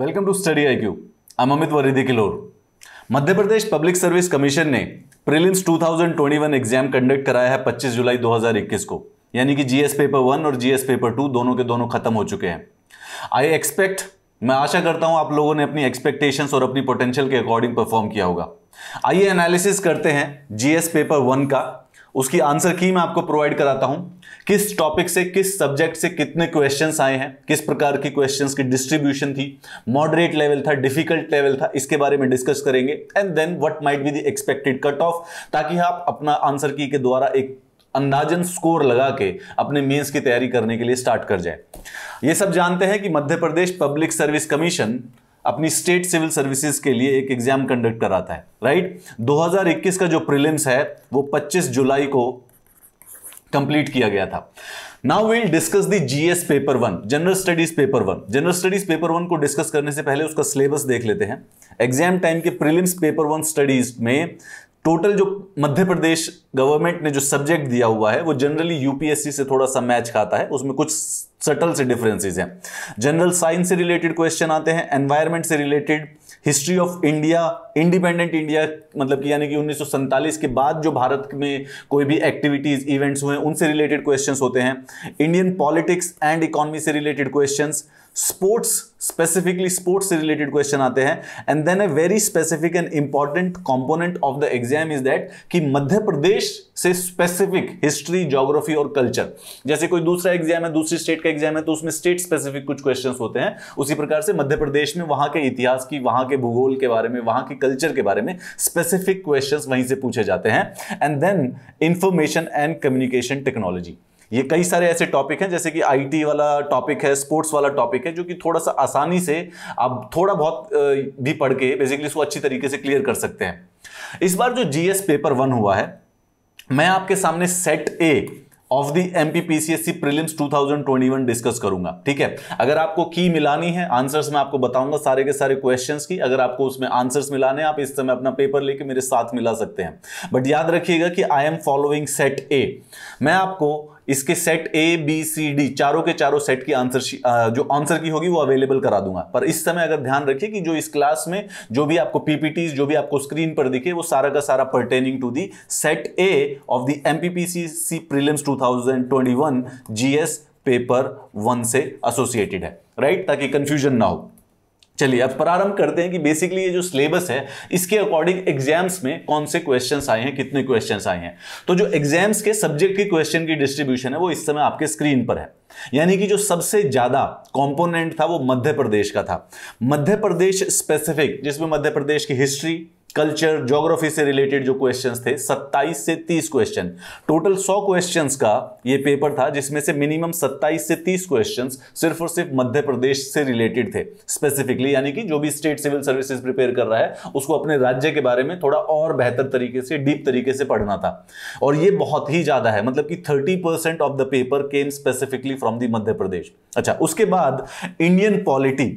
Welcome to study I Q I Amit वरिदी Kilhor Madhya Pradesh public service commission ने prelims 2021 exam conduct कराया है 25 जुलाई 2021 को यानी कि जीएस पेपर वन और जीएस पेपर टू दोनों के दोनों खत्म हो चुके हैं आई एक्सपेक्ट मैं आशा करता हूं आप लोगों ने अपनी एक्सपेक्टेशंस और अपनी पोटेंशियल के अकॉर्डिंग परफॉर्म किया होगा आइए एनालिसिस करते हैं जीएस पेपर वन का उसकी आंसर की मैं आपको प्रोवाइड कराता हूं किस टॉपिक से किस सब्जेक्ट से कितने क्वेश्चन आए हैं किस प्रकार के क्वेश्चन की डिस्ट्रीब्यूशन थी मॉडरेट लेवल था डिफिकल्ट लेवल था इसके बारे में डिस्कस करेंगे and then what might be the expected cut off ताकि आप अपना आंसर की के द्वारा एक अंदाजन स्कोर लगा के अपने मेंस की तैयारी करने के लिए स्टार्ट कर जाए ये सब जानते हैं कि Madhya Pradesh public service commission अपनी स्टेट सिविल सर्विसेज के लिए एक एग्जाम कंडक्ट कराता है राइट 2021 का जो प्रीलिम्स है वो 25 जुलाई को कंप्लीट किया गया था now will discuss the GS paper one general studies paper one general studies paper one को डिस्कस करने से पहले उसका सिलेबस देख लेते हैं एग्जाम टाइम के प्रिलिम्स पेपर वन स्टडीज में टोटल जो मध्य प्रदेश गवर्नमेंट ने जो सब्जेक्ट दिया हुआ है वो जनरली यूपीएससी से थोड़ा सा मैच खाता है उसमें कुछ सटल से डिफरेंसेस हैं जनरल साइंस से रिलेटेड क्वेश्चन आते हैं एनवायरमेंट से related history of India independent India मतलब कि यानी कि उन्नीस के बाद जो भारत में कोई भी एक्टिविटीज इवेंट्स हुए उनसे रिलेटेड क्वेश्चन होते हैं इंडियन पॉलिटिक्स एंड इकोनॉमी से related question sports specifically sports से रिलेटेड क्वेश्चन आते हैं and then a very specific and important component of the exam is that कि मध्य प्रदेश से स्पेसिफिक हिस्ट्री जोग्राफी और कल्चर जैसे कोई दूसरा एग्जाम है दूसरी स्टेट का एग्जाम है तो उसमें स्टेट स्पेसिफिक कुछ क्वेश्चन होते हैं उसी प्रकार से मध्य प्रदेश में वहां के इतिहास की वहां के भूगोल के बारे में वहां के कल्चर के बारे में स्पेसिफिक क्वेश्चन वहीं से पूछे जाते हैं and then information and communication technology ये कई सारे ऐसे टॉपिक हैं जैसे कि आईटी वाला टॉपिक है स्पोर्ट्स वाला टॉपिक है जो कि थोड़ा सा आसानी से आप थोड़ा बहुत भी पढ़ के बेसिकली इसको अच्छी तरीके से क्लियर कर सकते हैं इस बार जो जीएस पेपर वन हुआ है मैं आपके सामने set A of the M P P C S C prelims two thousand twenty one discuss करूंगा ठीक है अगर आपको की मिलानी है आंसर्स मैं आपको बताऊंगा सारे के सारे क्वेश्चंस की अगर आपको उसमें आंसर्स मिलाने आप इस समय अपना पेपर लेके मेरे साथ मिला सकते हैं बट याद रखिएगा कि I am following set A मैं आपको इसके set A B C D चारों के चारों सेट की आंसर जो आंसर की होगी वो अवेलेबल करा दूंगा पर इस समय अगर ध्यान रखिए कि जो इस क्लास में जो भी आपको पीपीटी जो भी आपको स्क्रीन पर दिखे वो सारा का सारा pertaining to the set A of the MPPSC prelims 2021 GS paper one से एसोसिएटेड है राइट ताकि कंफ्यूजन ना हो चलिए अब प्रारंभ करते हैं कि बेसिकली ये जो सिलेबस है इसके अकॉर्डिंग एग्जाम्स में कौन से क्वेश्चंस आए हैं कितने क्वेश्चंस आए हैं तो जो एग्जाम्स के सब्जेक्ट के क्वेश्चन की डिस्ट्रीब्यूशन है वो इस समय आपके स्क्रीन पर है यानी कि जो सबसे ज्यादा कंपोनेंट था वो मध्य प्रदेश का था मध्य प्रदेश स्पेसिफिक जिसमें मध्य प्रदेश की हिस्ट्री कल्चर ज्योग्राफी से रिलेटेड जो क्वेश्चंस थे 27 से 30 क्वेश्चन टोटल 100 क्वेश्चंस का ये पेपर था जिसमें से मिनिमम 27 से 30 क्वेश्चंस सिर्फ और सिर्फ मध्य प्रदेश से रिलेटेड थे स्पेसिफिकली यानी कि जो भी स्टेट सिविल सर्विसेज प्रिपेयर कर रहा है उसको अपने राज्य के बारे में थोड़ा और बेहतर तरीके से डीप तरीके से पढ़ना था और ये बहुत ही ज़्यादा है मतलब कि thirty of the paper came specifically from the Madhya Pradesh अच्छा उसके बाद इंडियन पॉलिटी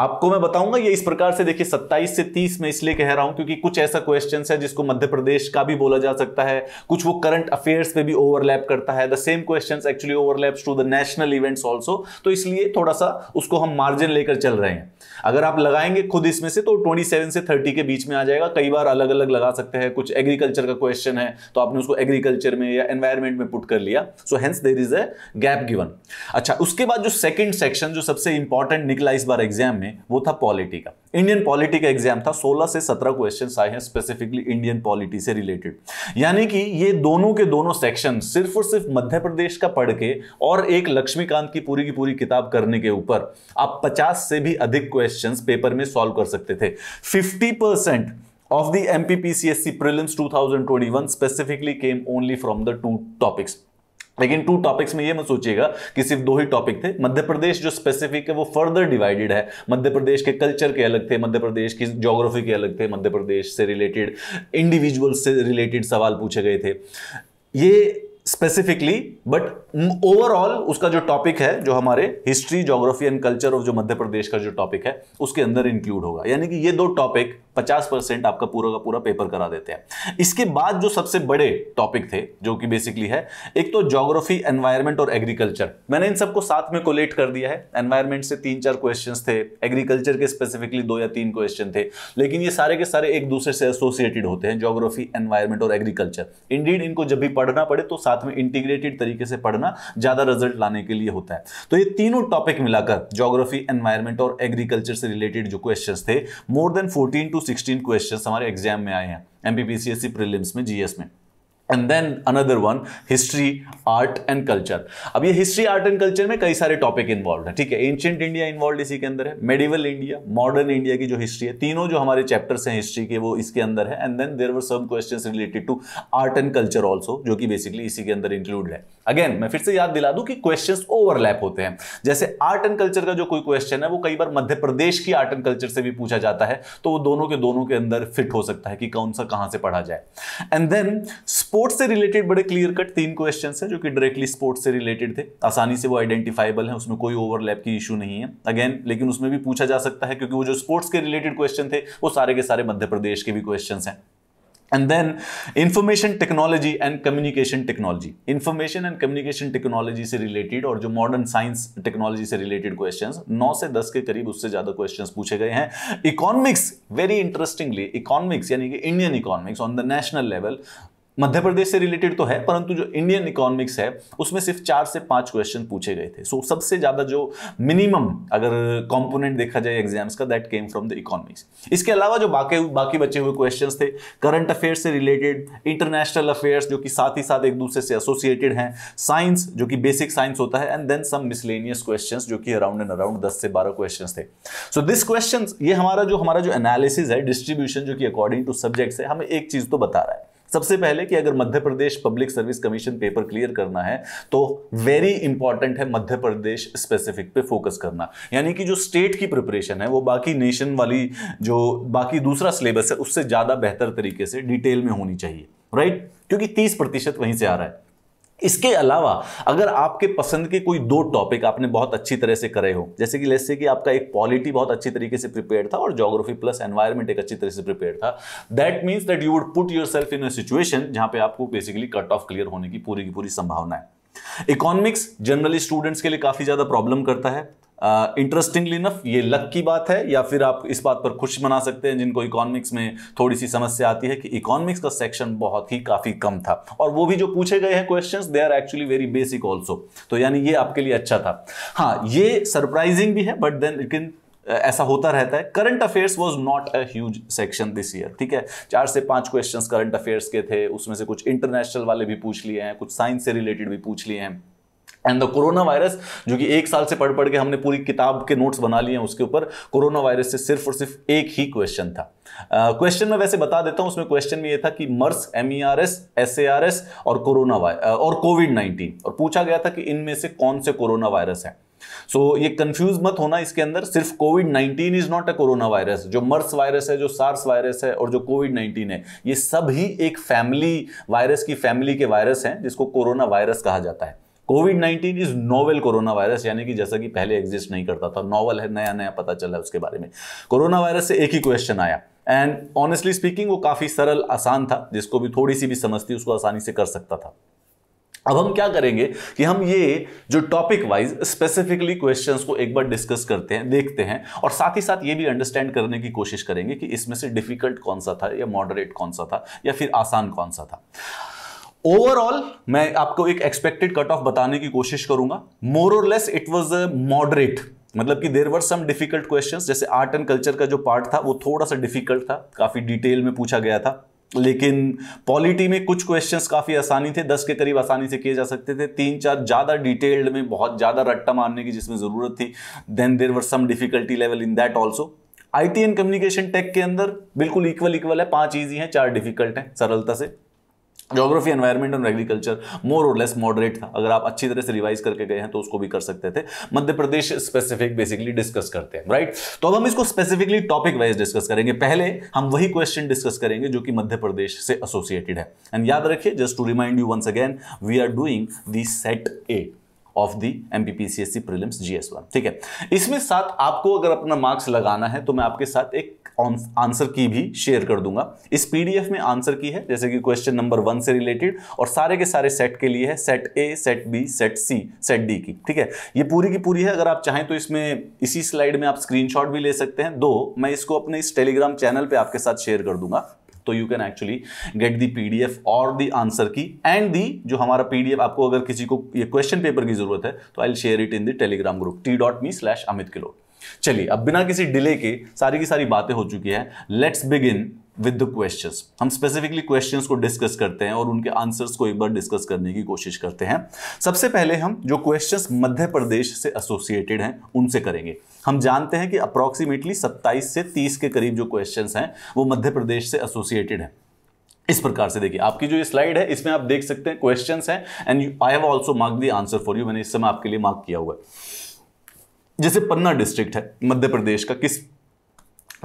आपको मैं बताऊंगा ये इस प्रकार से देखिए 27 से 30 में इसलिए कह रहा हूं क्योंकि कुछ ऐसा क्वेश्चन है जिसको मध्य प्रदेश का भी बोला जा सकता है कुछ वो करंट अफेयर्स पे भी ओवरलैप करता है the same question actually overlaps to the national events also तो इसलिए थोड़ा सा उसको हम मार्जिन लेकर चल रहे हैं अगर आप लगाएंगे खुद इसमें से तो 27 से 30 के बीच में आ जाएगा कई बार अलग अलग लगा सकते हैं कुछ एग्रीकल्चर का क्वेश्चन है तो आपने उसको एग्रीकल्चर में या एनवायरमेंट में पुट कर लिया so hence there is a gap given अच्छा उसके बाद जो सेकेंड सेक्शन जो सबसे इंपॉर्टेंट निकला इस बार एग्जाम में वो था पॉलिटी का इंडियन पॉलिटी का एग्जाम था 16 से 17 क्वेश्चन आए हैं स्पेसिफिकली इंडियन पॉलिटी से रिलेटेड यानी कि ये दोनों के दोनों सेक्शन सिर्फ और सिर्फ मध्य प्रदेश का पढ़ के और एक लक्ष्मीकांत की पूरी की पूरी किताब करने के ऊपर आप 50 से भी अधिक क्वेश्चंस पेपर में सॉल्व कर सकते थे 50 percent of M P P C C S prelims two thousand twenty one specifically came only from the two topics लेकिन टू टॉपिक्स में ये मत सोचिएगा कि सिर्फ दो ही टॉपिक थे मध्य प्रदेश जो स्पेसिफिक है वो फर्दर डिवाइडेड है मध्य प्रदेश के कल्चर के अलग थे मध्य प्रदेश की जोग्राफी के अलग थे मध्य प्रदेश से रिलेटेड इंडिविजुअल से रिलेटेड सवाल पूछे गए थे ये स्पेसिफिकली बट ओवरऑल उसका जो टॉपिक है जो हमारे history geography and culture of जो मध्य प्रदेश का जो टॉपिक है उसके अंदर इंक्लूड होगा यानी कि ये दो टॉपिक 50 परसेंट आपका पूरा का पूरा पेपर करा देते हैं इसके बाद जो सबसे बड़े टॉपिक थे जो कि बेसिकली है एक तो ज्योग्राफी एनवायरमेंट और एग्रीकल्चर मैंने इन सबको साथ में कोलेट कर दिया है एनवायरमेंट से तीन चार क्वेश्चन थे एग्रीकल्चर के स्पेसिफिकली दो या तीन क्वेश्चन थे लेकिन ये सारे के सारे एक दूसरे से एसोसिएटेड होते हैं ज्योग्राफी एनवायरमेंट और एग्रीकल्चर इंडीड इनको जब भी पढ़ना पड़े तो साथ में इंटीग्रेटेड तरीके से पढ़ना ज्यादा रिजल्ट लाने के लिए होता है तो ये तीनों टॉपिक मिलाकर ज्योग्राफी एनवायरमेंट और एग्रीकल्चर से रिलेटेड जो क्वेश्चन थे more than fourteen to sixteen question हमारे एग्जाम में आए हैं M B P C S C prelims में जीएस में and then another one history art and culture अब ये हिस्ट्री आर्ट एंड कल्चर में कई सारे टॉपिक इन्वॉल्व है ठीक है एंशियंट इंडिया इन्वॉल्व इसी के अंदर है मेडिवल इंडिया मॉडर्न इंडिया की जो हिस्ट्री है तीनों जो हमारे चैप्टर्स हैं हिस्ट्री के वो इसके अंदर है एंड देन देर वर सब question related to art and culture also जो कि बेसिकली इसी के अंदर इंक्लूड है अगेन मैं फिर से याद दिला दूं कि क्वेश्चन ओवरलैप होते हैं जैसे आर्ट एंड कल्चर का जो कोई क्वेश्चन है वो कई बार मध्य प्रदेश की आर्ट एंड कल्चर से भी पूछा जाता है तो वो दोनों के दोनों के अंदर फिट हो सकता है कि कौन सा कहां से पढ़ा जाए एंड देन स्पोर्ट्स से रिलेटेड बड़े क्लियर कट तीन क्वेश्चन हैं जो कि डायरेक्टली स्पोर्ट्स से रिलेटेड थे आसानी से वो आइडेंटिफाइबल है उसमें कोई ओवरलैप की इशू नहीं है अगेन लेकिन उसमें भी पूछा जा सकता है क्योंकि वो जो स्पोर्ट्स के रिलेटेड क्वेश्चन थे वो सारे के सारे मध्य प्रदेश के भी क्वेश्चन हैं and then information technology and communication technology information and communication technology से related और जो modern science technology से related questions 9 से 10 के करीब उससे ज़्यादा questions पूछे गए हैं economics very interestingly economics यानी कि Indian economics on the national level मध्य प्रदेश से रिलेटेड तो है परंतु जो इंडियन इकोनॉमिक्स है उसमें सिर्फ चार से पांच क्वेश्चन पूछे गए थे सो so, सबसे ज्यादा जो मिनिमम अगर कंपोनेंट देखा जाए एग्जाम्स का that came from the economics इसके अलावा जो बाकी बाकी बचे हुए क्वेश्चन थे करंट अफेयर्स से रिलेटेड इंटरनेशनल अफेयर्स जो कि साथ ही साथ एक दूसरे से एसोसिएटेड हैं साइंस जो कि बेसिक साइंस होता है and then some miscellaneous question जो कि अराउंड एंड अराउंड दस से बारह क्वेश्चन थे सो दिस क्वेश्चन ये हमारा जो हमारा जो एनालिसिस है डिस्ट्रीब्यूशन जो कि अकॉर्डिंग टू सब्जेक्ट्स है हमें एक चीज तो बता रहा है सबसे पहले कि अगर Madhya Pradesh public service commission paper clear करना है तो वेरी इंपॉर्टेंट है मध्य प्रदेश स्पेसिफिक पे फोकस करना यानी कि जो स्टेट की प्रिपरेशन है वो बाकी नेशन वाली जो बाकी दूसरा सिलेबस है उससे ज़्यादा बेहतर तरीके से डिटेल में होनी चाहिए राइट क्योंकि तीस प्रतिशत वहीं से आ रहा है इसके अलावा अगर आपके पसंद के कोई दो टॉपिक आपने बहुत अच्छी तरह से करे हो जैसे कि जैसे कि आपका एक पॉलिटी बहुत अच्छी तरीके से प्रिपेयर था और जोग्राफी प्लस एनवायरमेंट एक अच्छी तरह से प्रिपेयर था that means that you would put yourself in situation जहां पे आपको बेसिकली कट ऑफ क्लियर होने की पूरी की पूरी संभावना है इकोनॉमिक्स जनरली स्टूडेंट्स के लिए काफी ज्यादा प्रॉब्लम करता है इंटरेस्टिंगली इनफ ये लक की बात है या फिर आप इस बात पर खुश मना सकते हैं जिनको इकोनॉमिक्स में थोड़ी सी समस्या आती है कि इकोनॉमिक्स का सेक्शन बहुत ही काफ़ी कम था और वो भी जो पूछे गए हैं questions they are actually very basic also तो यानी ये आपके लिए अच्छा था हाँ ये सरप्राइजिंग भी है बट देन लेकिन ऐसा होता रहता है current affairs was not a huge section this year ठीक है चार से पांच क्वेश्चंस करंट अफेयर्स के थे उसमें से कुछ इंटरनेशनल वाले भी पूछ लिए हैं कुछ साइंस से रिलेटेड भी पूछ लिए हैं एंड द कोरोना वायरस जो कि एक साल से पढ़ पढ़ के हमने पूरी किताब के नोट्स बना लिए हैं उसके ऊपर कोरोना वायरस से सिर्फ और सिर्फ एक ही क्वेश्चन था क्वेश्चन uh, में वैसे बता देता हूं उसमें क्वेश्चन में ये था कि MERS M E R S S A R S और कोरोना और कोविड नाइन्टीन और पूछा गया था कि इनमें से कौन से कोरोना वायरस है सो so, ये कंफ्यूज मत होना इसके अंदर सिर्फ covid nineteen is not a corona virus जो मर्स वायरस है जो सार्स वायरस है और जो कोविड नाइनटीन है ये सब ही एक फैमिली वायरस की फैमिली के वायरस हैं जिसको कोरोना वायरस कहा जाता है covid nineteen is novel corona virus यानी कि जैसा कि पहले एग्जिस्ट नहीं करता था नोवल है नया नया पता चला उसके बारे में कोरोना वायरस से एक ही क्वेश्चन आया एंड ऑनेस्टली स्पीकिंग वो काफ़ी सरल आसान था जिसको भी थोड़ी सी भी समझती उसको आसानी से कर सकता था अब हम क्या करेंगे कि हम ये जो टॉपिक वाइज स्पेसिफिकली क्वेश्चंस को एक बार डिस्कस करते हैं देखते हैं और साथ ही साथ ये भी अंडरस्टैंड करने की कोशिश करेंगे कि इसमें से डिफिकल्ट कौन सा था या मॉडरेट कौन सा था या फिर आसान कौन सा था ओवरऑल मैं आपको एक एक्सपेक्टेड कट ऑफ बताने की कोशिश करूंगा मोर और less it was a moderate मतलब कि there were some difficult question जैसे आर्ट एंड कल्चर का जो पार्ट था वो थोड़ा सा डिफिकल्ट था काफ़ी डिटेल में पूछा गया था लेकिन पॉलिटी में कुछ क्वेश्चंस काफ़ी आसानी थे दस के करीब आसानी से किए जा सकते थे तीन चार ज़्यादा डिटेल्ड में बहुत ज़्यादा रट्टा मारने की जिसमें ज़रूरत थी then there were some difficulty level in that also I T and communication tech के अंदर बिल्कुल इक्वल इक्वल है पांच ईजी हैं चार डिफिकल्ट हैं सरलता से जोग्राफी एनवायरमेंट और एग्रीकल्चर मोर और लेस मॉडरेट था अगर आप अच्छी तरह से रिवाइज करके गए हैं तो उसको भी कर सकते थे Madhya Pradesh specific basically discuss करते हैं राइट तो अब हम इसको स्पेसिफिकली टॉपिक वाइज डिस्कस करेंगे पहले हम वही क्वेश्चन डिस्कस करेंगे जो कि मध्य प्रदेश से एसोसिएटेड है एंड याद रखिए just to remind you once again we are doing the set A of the M P G S one ठीक है इसमें साथ आपको अगर अपना मार्क्स लगाना है तो मैं आपके साथ एक आंसर की भी शेयर कर दूंगा इस पीडीएफ में आंसर की है जैसे कि क्वेश्चन नंबर वन से रिलेटेड और सारे के सारे सेट के लिए है set A set B set C set D की ठीक है ये पूरी की पूरी है अगर आप चाहें तो इसमें इसी स्लाइड में आप स्क्रीनशॉट भी ले सकते हैं दो मैं इसको अपने इस टेलीग्राम चैनल पे आपके साथ शेयर कर दूंगा तो you can actually get the PDF और दी आंसर की एंड दी जो हमारा पीडीएफ आपको अगर किसी को ये क्वेश्चन पेपर की जरूरत है तो I share it in the Telegram group T dot me slash Amit Kilhor चलिए अब बिना किसी डिले के सारी की सारी बातें हो चुकी है let's begin with the questions हम स्पेसिफिकली क्वेश्चंस को डिस्कस करते हैं और उनके आंसर्स को एक बार डिस्कस करने की कोशिश करते हैं सबसे पहले हम जो क्वेश्चंस मध्य प्रदेश से एसोसिएटेड हैं उनसे करेंगे हम जानते हैं कि अप्रॉक्सीमेटली 27 से 30 के करीब जो क्वेश्चंस हैं वो मध्य प्रदेश से एसोसिएटेड हैं इस प्रकार से देखिए आपकी जो ये स्लाइड है इसमें आप देख सकते हैं क्वेश्चन हैं and I have also mark the answer for you मैंने इस समय आपके लिए मार्क किया हुआ है जैसे पन्ना डिस्ट्रिक्ट है मध्य प्रदेश का किस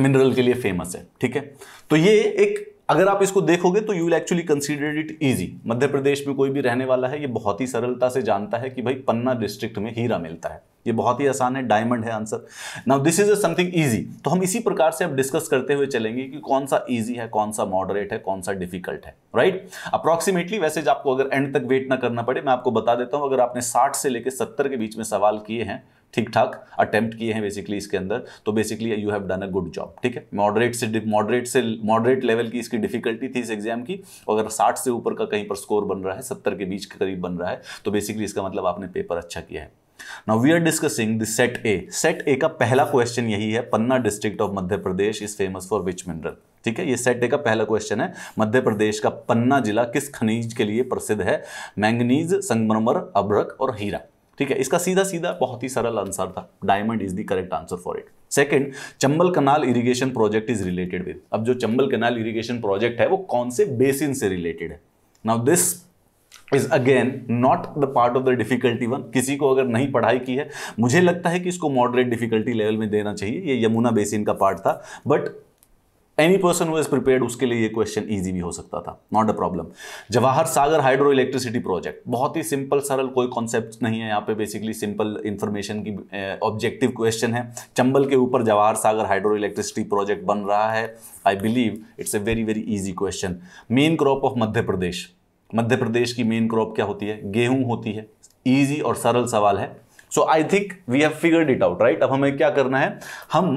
मिनरल के लिए फेमस है ठीक है तो ये एक अगर आप इसको देखोगे तो you will actually consider it easy Madhya Pradesh में कोई भी रहने वाला है ये बहुत ही सरलता से जानता है कि भाई पन्ना डिस्ट्रिक्ट में हीरा मिलता है ये बहुत ही आसान है डायमंड है answer now this is something easy तो हम इसी प्रकार से अब डिस्कस करते हुए चलेंगे कि कौन सा ईजी है कौन सा मॉडरेट है कौन सा डिफिकल्ट है राइट अप्रॉक्सीमेटली वैसे आपको अगर एंड तक वेट ना करना पड़े मैं आपको बता देता हूं अगर आपने साठ से लेकर सत्तर के बीच में सवाल किए हैं ठीक ठाक अटेम्प्ट किए हैं बेसिकली इसके अंदर तो basically you have done a good job ठीक है मॉडरेट से मॉडरेट से मॉडरेट लेवल की इसकी डिफिकल्टी थी इस एग्जाम की तो अगर साठ से ऊपर का कहीं पर स्कोर बन रहा है सत्तर के बीच के करीब बन रहा है तो बेसिकली इसका मतलब आपने पेपर अच्छा किया है now we are discussing the set A set A का पहला क्वेश्चन यही है Panna district of Madhya Pradesh is famous for which mineral ठीक है ये सेट ए का पहला क्वेश्चन है मध्य प्रदेश का पन्ना जिला किस खनिज के लिए प्रसिद्ध है मैंगनीज संगमरमर अभ्रक और हीरा ठीक है इसका सीधा सीधा बहुत ही सरल आंसर था diamond is the correct answer for it second Chambal canal irrigation project is related with अब जो चंबल कनाल इरिगेशन प्रोजेक्ट है वो कौन से बेसिन से रिलेटेड है now this is again not the part of the difficulty one किसी को अगर नहीं पढ़ाई की है मुझे लगता है कि इसको मॉडरेट डिफिकल्टी लेवल में देना चाहिए ये यमुना बेसिन का पार्ट था but any person is prepare उसके लिए ये क्वेश्चन ईजी भी हो सकता था not a problem Jawahar Sagar hydro electricity project बहुत ही सिंपल सरल कोई कॉन्सेप्ट नहीं है यहाँ पे बेसिकली सिंपल इन्फॉर्मेशन की ऑब्जेक्टिव क्वेश्चन है चंबल के ऊपर Jawahar Sagar hydro electricity project बन रहा है I believe it's a very very easy question main crop of Madhya Pradesh Madhya Pradesh की मेन क्रॉप क्या होती है गेहूं होती है ईजी और सरल सवाल है so I think we have figured it out right अब हमें क्या करना है हम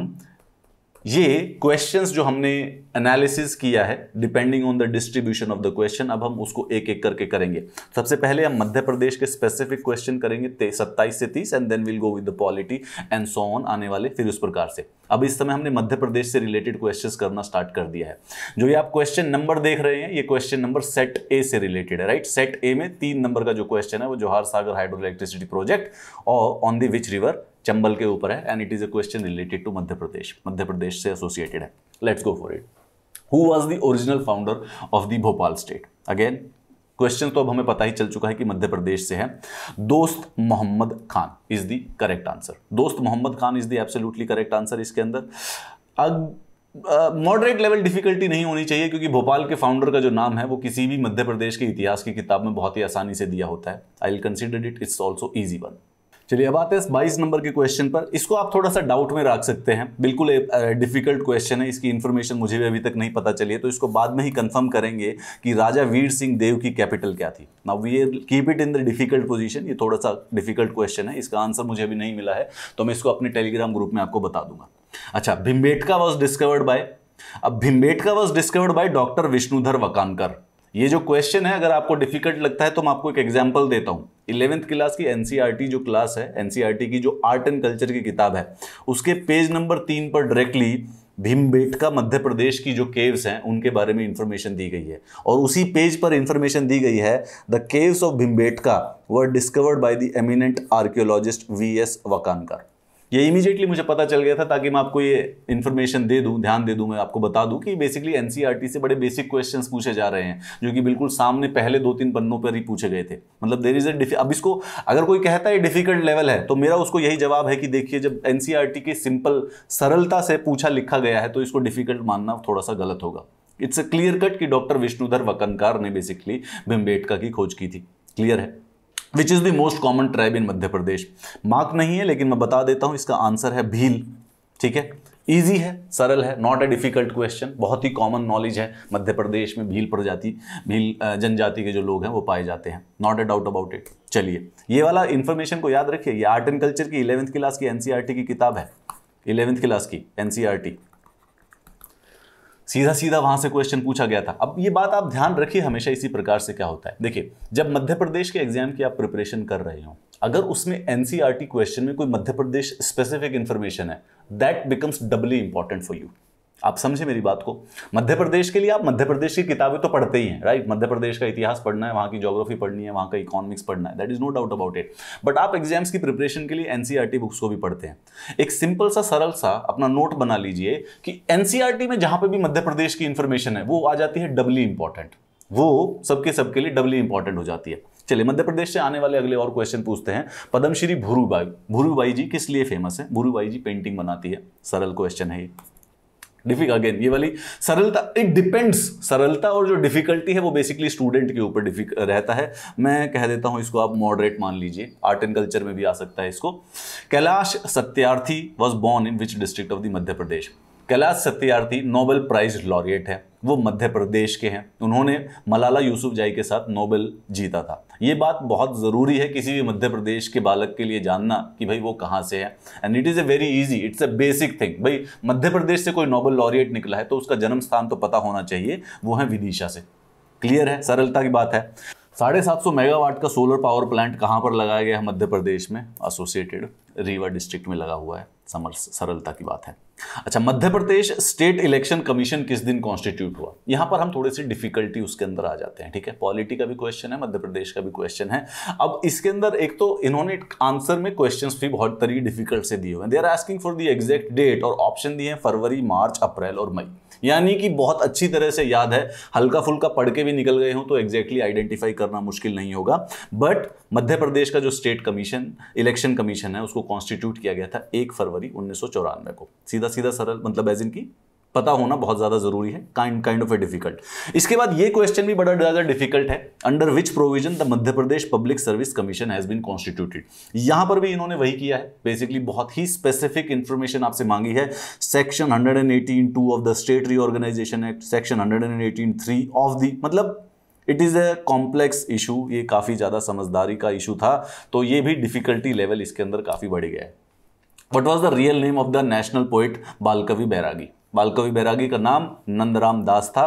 ये क्वेश्चंस जो हमने एनालिसिस किया है depending on the distribution of the question अब हम उसको एक एक करके करेंगे सबसे पहले हम मध्य प्रदेश के स्पेसिफिक क्वेश्चन करेंगे सत्ताईस से तीस and then will go with the polity and so on आने वाले फिर उस प्रकार से अब इस समय हमने मध्य प्रदेश से रिलेटेड क्वेश्चन करना स्टार्ट कर दिया है जो ये आप क्वेश्चन नंबर देख रहे हैं ये क्वेश्चन नंबर सेट ए से रिलेटेड है राइट सेट ए में तीन नंबर का जो क्वेश्चन है वो Jawahar Sagar hydro electricity project और on the which river Chambal के ऊपर है and it is a question related to Madhya Pradesh Madhya Pradesh से एसोसिएटेड है let's go for it who was the original founder of the Bhopal state again question तो अब हमें पता ही चल चुका है कि मध्य प्रदेश से है Dost Mohammad Khan is the correct answer Dost Mohammad Khan is the absolutely correct answer इसके अंदर अब मॉडरेट लेवल डिफिकल्टी नहीं होनी चाहिए क्योंकि भोपाल के फाउंडर का जो नाम है वो किसी भी मध्य प्रदेश के इतिहास की किताब में बहुत ही आसानी से दिया होता है I will consider it it's also easy one चलिए अब आते हैं बाईस नंबर के क्वेश्चन पर इसको आप थोड़ा सा डाउट में रख सकते हैं बिल्कुल डिफिकल्ट क्वेश्चन है इसकी इन्फॉर्मेशन मुझे भी अभी तक नहीं पता चली है तो इसको बाद में ही कंफर्म करेंगे कि राजा वीर सिंह देव की कैपिटल क्या थी ना we keep it in the difficult position ये थोड़ा सा डिफिकल्ट क्वेश्चन है इसका आंसर मुझे अभी नहीं मिला है तो मैं इसको अपने टेलीग्राम ग्रुप में आपको बता दूंगा अच्छा भिम्बेटका वॉज डिस्कवर्ड बाय अब Bhimbetka was discovered by doctor Vishnudhar Wakankar ये जो क्वेश्चन है अगर आपको डिफिकल्ट लगता है तो मैं आपको एक एग्जाम्पल देता हूँ इलेवेंथ क्लास की एनसीईआरटी e जो क्लास है एनसीईआरटी e की जो आर्ट एंड कल्चर की किताब है उसके पेज नंबर तीन पर डायरेक्टली भीमबेटका मध्य प्रदेश की जो केव्स हैं उनके बारे में इंफॉर्मेशन दी गई है और उसी पेज पर इंफॉर्मेशन दी गई है the caves of Bhimbetka were discovered by the eminent archaeologist V S Wakankar ये इमीजिएटली मुझे पता चल गया था ताकि मैं आपको ये इन्फॉर्मेशन दे दूं ध्यान दे दूं मैं आपको बता दूं कि बेसिकली एनसीईआरटी e से बड़े बेसिक क्वेश्चन पूछे जा रहे हैं जो कि बिल्कुल सामने पहले दो तीन पन्नों पर ही पूछे गए थे मतलब देर इज ए अब इसको अगर कोई कहता है डिफिकल्ट लेवल है तो मेरा उसको यही जवाब है कि देखिए जब एन e के सिंपल सरलता से पूछा लिखा गया है तो इसको डिफिकल्ट मानना थोड़ा सा गलत होगा इट्स अ क्लियर कट कि डॉक्टर विष्णुधर वकनकार ने बेसिकली भिम्बेटका की खोज की थी क्लियर है which is the most common tribe in Madhya Pradesh mark नहीं है लेकिन मैं बता देता हूँ इसका आंसर है भील ठीक है ईजी है सरल है नॉट ए डिफिकल्ट क्वेश्चन बहुत ही कॉमन नॉलेज है मध्य प्रदेश में भील प्रजाति भील जनजाति के जो लोग हैं वो पाए जाते हैं not a doubt about it चलिए ये वाला इन्फॉर्मेशन को याद रखिए ये आर्ट एंड कल्चर की इलेवंथ क्लास की एनसीआरटी e की किताब है इलेवंथ क्लास की एनसीआरटी सीधा सीधा वहां से क्वेश्चन पूछा गया था अब ये बात आप ध्यान रखिए हमेशा इसी प्रकार से क्या होता है देखिए जब मध्य प्रदेश के एग्जाम की आप प्रिपरेशन कर रहे हो अगर उसमें एनसीआरटी क्वेश्चन e में कोई मध्य प्रदेश स्पेसिफिक इन्फॉर्मेशन है that becomes doubly important for you आप समझे मेरी बात को मध्य प्रदेश के लिए आप मध्य प्रदेश की किताबें तो पढ़ते ही हैं राइट मध्य प्रदेश का इतिहास पढ़ना है वहाँ की ज्योग्राफी पढ़नी है वहाँ का इकोनॉमिक्स पढ़ना है that is no doubt about it but आप एग्जाम्स की प्रिपरेशन के लिए एनसीईआरटी बुक्स e को भी पढ़ते हैं एक सिंपल सा सरल सा अपना नोट बना लीजिए कि एनसीआर e में जहाँ पर भी मध्य प्रदेश की इन्फॉर्मेशन है वो आ जाती है डबली इंपॉर्टेंट वो सबके सबके लिए डबली इंपॉर्टेंट हो जाती है चलिए मध्य प्रदेश से आने वाले अगले और क्वेश्चन पूछते हैं पद्मश्री भूरूबाई भूरूबाई जी किस लिए फेमस है भूरूबाई जी पेंटिंग बनाती है सरल क्वेश्चन है ये डिफिक अगेन ये वाली सरलता इट डिपेंड्स सरलता और जो डिफिकल्टी है वो बेसिकली स्टूडेंट के ऊपर डिफिक रहता है मैं कह देता हूं इसको आप मॉडरेट मान लीजिए आर्ट एंड कल्चर में भी आ सकता है इसको Kailash Satyarthi was born in which district of the Madhya Pradesh Kailash Satyarthi Nobel prize laureate है वो मध्य प्रदेश के हैं उन्होंने मलाला जाई के साथ नोबेल जीता था ये बात बहुत ज़रूरी है किसी भी मध्य प्रदेश के बालक के लिए जानना कि भाई वो कहाँ से है and it is a very easy it's a basic thing भाई मध्य प्रदेश से कोई नोबेल लॉरिएट निकला है तो उसका जन्म स्थान तो पता होना चाहिए वो है विदिशा से क्लियर है सरलता की बात है साढ़े सात सौ मेगावाट का सोलर पावर प्लांट कहाँ पर लगाया गया है मध्य प्रदेश में एसोसिएटेड रीवा डिस्ट्रिक्ट में लगा हुआ है समर सरलता की बात है अच्छा Madhya Pradesh state election commission किस दिन कॉन्स्टिट्यूट हुआ यहां पर हम थोड़ी सी डिफिकल्टी उसके अंदर आ जाते हैं ठीक है पॉलिटी का भी क्वेश्चन है मध्य प्रदेश का भी क्वेश्चन है अब इसके अंदर एक तो इन्होंने आंसर में क्वेश्चंस भी बहुत तरी डिफिकल्ट से दिए हुए हैं they are asking for the exact date और ऑप्शन दिए हैं फरवरी मार्च अप्रैल और मई यानी कि बहुत अच्छी तरह से याद है हल्का फुल्का पढ़ के भी निकल गए हों तो एग्जैक्टली आइडेंटिफाई करना मुश्किल नहीं होगा बट मध्य प्रदेश का जो स्टेट कमीशन इलेक्शन कमीशन है उसको कॉन्स्टिट्यूट किया गया था एक फरवरी उन्नीस को सीधा सीधा सरल मतलब एज इनकी पता होना बहुत ज़्यादा ज़रूरी है kind kind of a difficult इसके बाद ये क्वेश्चन भी बड़ा ज़्यादा डिफिकल्ट है under which provision the Madhya Pradesh public service commission has been constituted यहां पर भी इन्होंने वही किया है बेसिकली बहुत ही स्पेसिफिक इन्फॉर्मेशन आपसे मांगी है section hundred and eighteen two of the state reorganisation act section hundred and eighteen three of the मतलब it is a complex issue ये काफ़ी ज़्यादा समझदारी का इशू था तो ये भी डिफिकल्टी लेवल इसके अंदर काफ़ी बढ़ गया है what was the real name of the national poet Balkavi Bairagi Balkavi Bairagi का नाम नंदराम दास था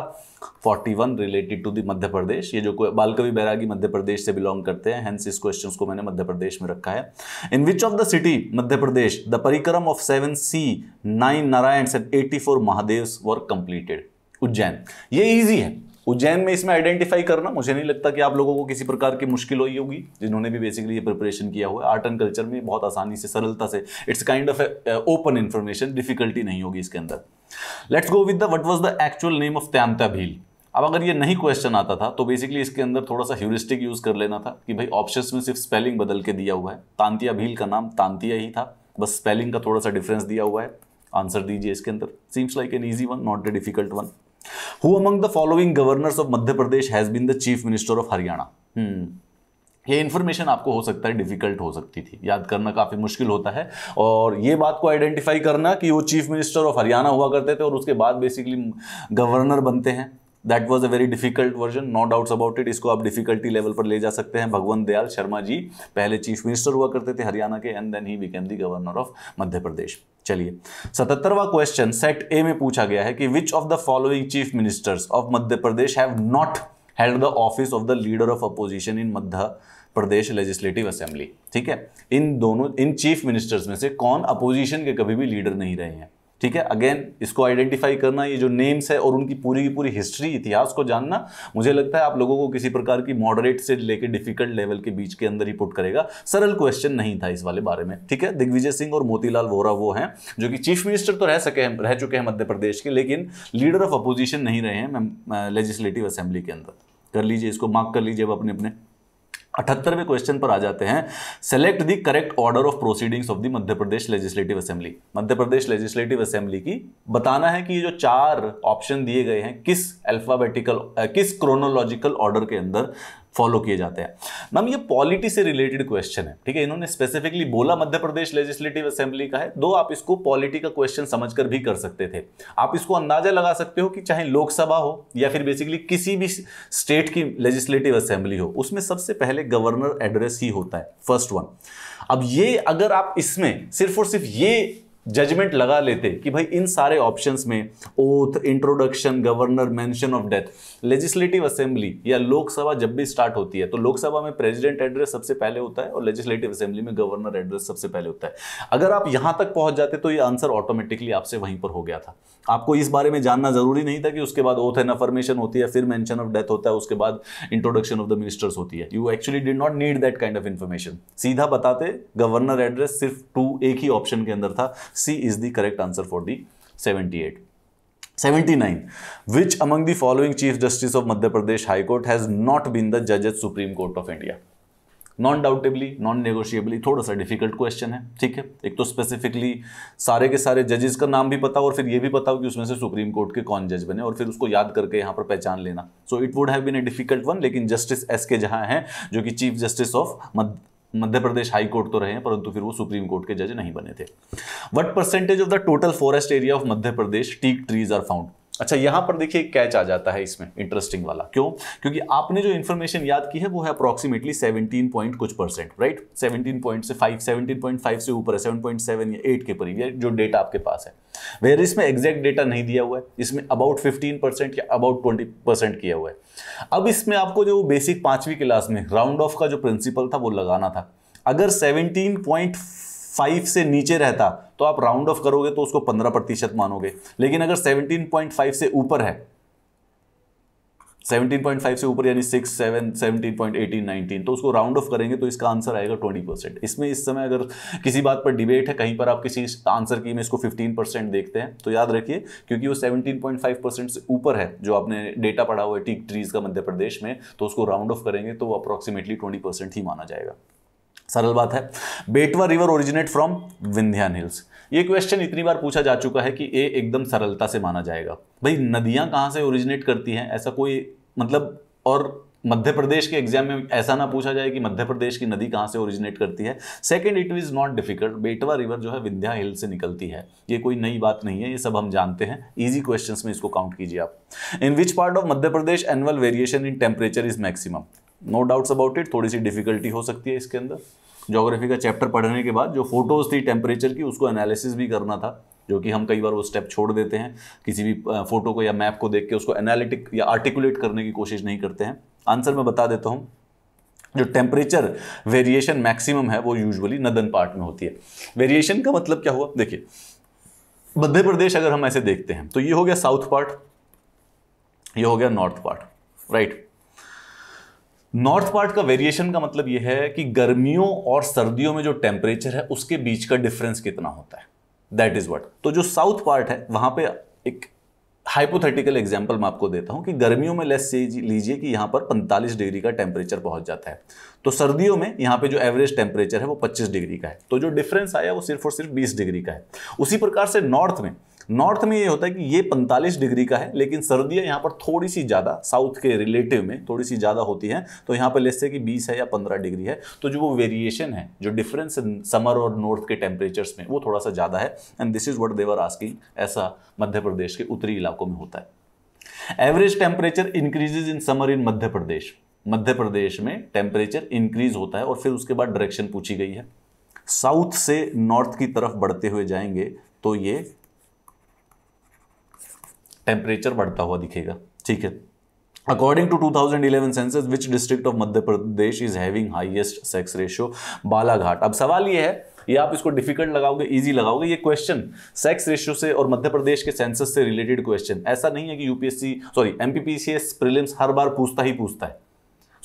41 related to the Madhya Pradesh ये जो बालकवि बैरागी मध्य प्रदेश से बिलोंग करते हैं हेंस इस क्वेश्चन को मैंने मध्य प्रदेश में रखा है in which of the city Madhya Pradesh the parikrama of seven sea nine Narayan and eighty four Mahadev were completed Ujjain ये ईजी है उज्जैन में इसमें आइडेंटिफाई करना मुझे नहीं लगता कि आप लोगों को किसी प्रकार की मुश्किल हुई होगी जिन्होंने भी बेसिकली ये प्रिपरेशन किया हुआ है आर्ट एंड कल्चर में बहुत आसानी से सरलता से it's kind of open information difficulty नहीं होगी इसके अंदर let's go with the what was the actual name of Tantya Bhil अब अगर ये नहीं क्वेश्चन आता था तो बेसिकली इसके अंदर थोड़ा सा ह्यूरिस्टिक यूज कर लेना था कि भाई ऑप्शंस में सिर्फ स्पेलिंग बदल के दिया हुआ है तांतिया भील का नाम तांतिया ही था बस स्पेलिंग का थोड़ा सा डिफरेंस दिया हुआ है आंसर दीजिए इसके अंदर seems like an easy one not a difficult one who among the following governors of Madhya Pradesh has been the chief minister of Haryana ये इन्फॉर्मेशन आपको हो सकता है डिफिकल्ट हो सकती थी याद करना काफ़ी मुश्किल होता है और ये बात को आइडेंटिफाई करना कि वो चीफ मिनिस्टर ऑफ हरियाणा हुआ करते थे और उसके बाद बेसिकली गवर्नर बनते हैं that was a very difficult version no doubts about it इसको आप डिफिकल्टी लेवल पर ले जा सकते हैं भगवंत दयाल शर्मा जी पहले चीफ मिनिस्टर हुआ करते थे हरियाणा के and then he became the governor of Madhya Pradesh चलिए सतहत्तरवा क्वेश्चन सेट ए में पूछा गया है कि which of the following chief ministers of Madhya Pradesh have not held the office of the leader of opposition in Madhya Pradesh legislative assembly ठीक है इन दोनों इन चीफ मिनिस्टर्स में से कौन अपोजिशन के कभी भी लीडर नहीं रहे हैं ठीक है अगेन इसको आइडेंटिफाई करना ये जो नेम्स है और उनकी पूरी की पूरी हिस्ट्री इतिहास को जानना मुझे लगता है आप लोगों को किसी प्रकार की मॉडरेट से लेकर डिफिकल्ट लेवल के बीच के अंदर ही पुट करेगा सरल क्वेश्चन नहीं था इस वाले बारे में ठीक है दिग्विजय सिंह और मोतीलाल वोरा वो हैं जो कि चीफ मिनिस्टर तो रह सके रह चुके हैं मध्य प्रदेश के लेकिन लीडर ऑफ अपोजिशन नहीं रहे हैं लेजिस्लेटिव असेंबली के अंदर कर लीजिए इसको मार्क कर लीजिए अब अपने अपने अठहत्तरवें क्वेश्चन पर आ जाते हैं select the correct order of proceedings of the Madhya Pradesh legislative assembly Madhya Pradesh legislative assembly की बताना है कि ये जो चार ऑप्शन दिए गए हैं किस अल्फाबेटिकल किस क्रोनोलॉजिकल ऑर्डर के अंदर फॉलो किए जाते हैं मैम ये पॉलिटी से रिलेटेड क्वेश्चन है ठीक है इन्होंने स्पेसिफिकली बोला मध्य प्रदेश लेजिस्लेटिव असेंबली का है दो आप इसको पॉलिटी का क्वेश्चन समझकर भी कर सकते थे आप इसको अंदाजा लगा सकते हो कि चाहे लोकसभा हो या फिर बेसिकली किसी भी स्टेट की लेजिस्लेटिव असेंबली हो उसमें सबसे पहले गवर्नर एड्रेस ही होता है फर्स्ट वन अब ये अगर आप इसमें सिर्फ और सिर्फ ये जजमेंट लगा लेते कि भाई इन सारे ऑप्शंस में oath introduction governor mention of death legislative assembly या लोकसभा जब भी स्टार्ट होती है तो लोकसभा में प्रेसिडेंट एड्रेस सबसे पहले होता है और लेजिस्लेटिव असेंबली में गवर्नर एड्रेस सबसे पहले होता है अगर आप यहां तक पहुंच जाते तो ये आंसर ऑटोमेटिकली आपसे वहीं पर हो गया था आपको इस बारे में जानना जरूरी नहीं था कि उसके बाद ओथ एंड अफर्मेशन होती है फिर मेंशन ऑफ डेथ होता है उसके बाद इंट्रोडक्शन ऑफ द मिनिस्टर्स होती है you actually did not need that kind of information सीधा बताते गवर्नर एड्रेस सिर्फ टू एक ही ऑप्शन के अंदर था C is the correct answer for the seventy eight seventy nine which among following following chief justice of Madhya Pradesh high court has not been the judge supreme court of India non doubtably non negotiably थोड़ा सा difficult question है ठीक है एक तो specifically सारे के सारे जजेस का नाम भी पता हो और फिर ये भी पता हो कि उसमें से सुप्रीम कोर्ट के कौन जज बने और फिर उसको याद करके यहाँ पर पहचान लेना so it would have been a difficult one लेकिन जस्टिस एस के जहाँ हैं जो कि chief justice of Madhya Pradesh high court तो रहे हैं परंतु फिर वो सुप्रीम कोर्ट के जज नहीं बने थे what percentage of the total forest area of Madhya Pradesh teak trees are found अच्छा यहां पर देखिए कैच आ जाता है इसमें इंटरेस्टिंग वाला क्यों क्योंकि आपने जो इन्फॉर्मेशन याद की है वो है अप्रॉक्सीमेटली 17 पॉइंट कुछ परसेंट राइट 17 पॉइंट से 5 17.5 से ऊपर है 7.7 या 8 के करीब जो डेटा आपके पास है वेर इसमें एग्जैक्ट डेटा नहीं दिया हुआ है इसमें अबाउट फिफ्टीन परसेंट या अबाउट ट्वेंटी परसेंट किया हुआ है अब इसमें आपको जो बेसिक पांचवी क्लास में राउंड ऑफ का जो प्रिंसिपल था वो लगाना था अगर सेवनटीन फाइव से नीचे रहता तो आप राउंड ऑफ करोगे तो उसको पंद्रह प्रतिशत मानोगे लेकिन अगर सेवनटीन पॉइंट फाइव से ऊपर है पॉइंट फाइव से ऊपर यानी six seven seventeen point eighteen nineteen तो उसको राउंड ऑफ करेंगे तो इसका आंसर आएगा ट्वेंटी परसेंट इसमें इस समय अगर किसी बात पर डिबेट है कहीं पर आप किसी आंसर की में इसको फिफ्टीन परसेंट देखते हैं तो याद रखिए क्योंकि वो सेवनटीन पॉइंट फाइव परसेंट से ऊपर है जो आपने डेटा पढ़ा हुआ है टीक ट्रीज का मध्य प्रदेश में तो उसको राउंड ऑफ करेंगे तो वो अप्रॉक्सीमेटली ट्वेंटी ही माना जाएगा सरल बात है Betwa river originate from Vindhyan hills ये क्वेश्चन इतनी बार पूछा जा चुका है कि ये एकदम सरलता से माना जाएगा भाई नदियां कहां से ओरिजिनेट करती हैं ऐसा कोई मतलब और मध्य प्रदेश के एग्जाम में ऐसा ना पूछा जाए कि मध्य प्रदेश की नदी कहाँ से ओरिजिनेट करती है second it is not difficult Betwa river जो है विंध्या हिल से निकलती है ये कोई नई बात नहीं है ये सब हम जानते हैं इजी क्वेश्चंस में इसको काउंट कीजिए आप in which part of Madhya Pradesh annual variation in temperature is maximum no doubts about it थोड़ी सी डिफिकल्टी हो सकती है इसके अंदर जोग्राफी का चैप्टर पढ़ने के बाद जो फोटोज़ थी टेम्परेचर की उसको एनालिसिस भी करना था जो कि हम कई बार वो स्टेप छोड़ देते हैं किसी भी फोटो को या मैप को देख के उसको एनालिटिक या आर्टिकुलेट करने की कोशिश नहीं करते हैं आंसर मैं बता देता हूँ जो टेम्परेचर वेरिएशन मैक्सिमम है वो यूजुअली नदन पार्ट में होती है वेरिएशन का मतलब क्या हुआ देखिए मध्य प्रदेश अगर हम ऐसे देखते हैं तो ये हो गया साउथ पार्ट ये हो गया north part right north part का वेरिएशन का मतलब यह है कि गर्मियों और सर्दियों में जो टेम्परेचर है उसके बीच का डिफरेंस कितना होता है दैट इज वट तो जो साउथ पार्ट है वहां पे एक हाइपोथेटिकल एग्जाम्पल मैं आपको देता हूँ कि गर्मियों में लेस लीजिए कि यहाँ पर 45 डिग्री का टेम्परेचर पहुँच जाता है तो सर्दियों में यहाँ पे जो एवरेज टेम्परेचर है वो 25 डिग्री का है तो जो डिफरेंस आया वो सिर्फ और सिर्फ 20 डिग्री का है उसी प्रकार से नॉर्थ में नॉर्थ में ये होता है कि ये 45 डिग्री का है लेकिन सर्दियाँ यहाँ पर थोड़ी सी ज़्यादा साउथ के रिलेटिव में थोड़ी सी ज़्यादा होती है तो यहाँ पर लेस से कि 20 है या 15 डिग्री है तो जो वो वेरिएशन है जो डिफरेंस समर और नॉर्थ के टेम्परेचर्स में वो थोड़ा सा ज़्यादा है and this is what they're asking ऐसा मध्य प्रदेश के उत्तरी इलाकों में होता है average temperature increases in summer in Madhya Pradesh Madhya Pradesh में टेम्परेचर इंक्रीज होता है और फिर उसके बाद डायरेक्शन पूछी गई है साउथ से नॉर्थ की तरफ बढ़ते हुए जाएंगे तो ये टेम्परेचर बढ़ता हुआ दिखेगा ठीक है according to 2011 census which district of Madhya Pradesh is having highest sex ratio Balaghat अब सवाल ये है ये आप इसको डिफिकल्ट लगाओगे इजी लगाओगे ये क्वेश्चन सेक्स रेशियो से और मध्य प्रदेश के सेंसस से रिलेटेड क्वेश्चन ऐसा नहीं है कि यूपीएससी सॉरी एमपीपीसीएस प्रीलिम्स हर बार पूछता ही पूछता है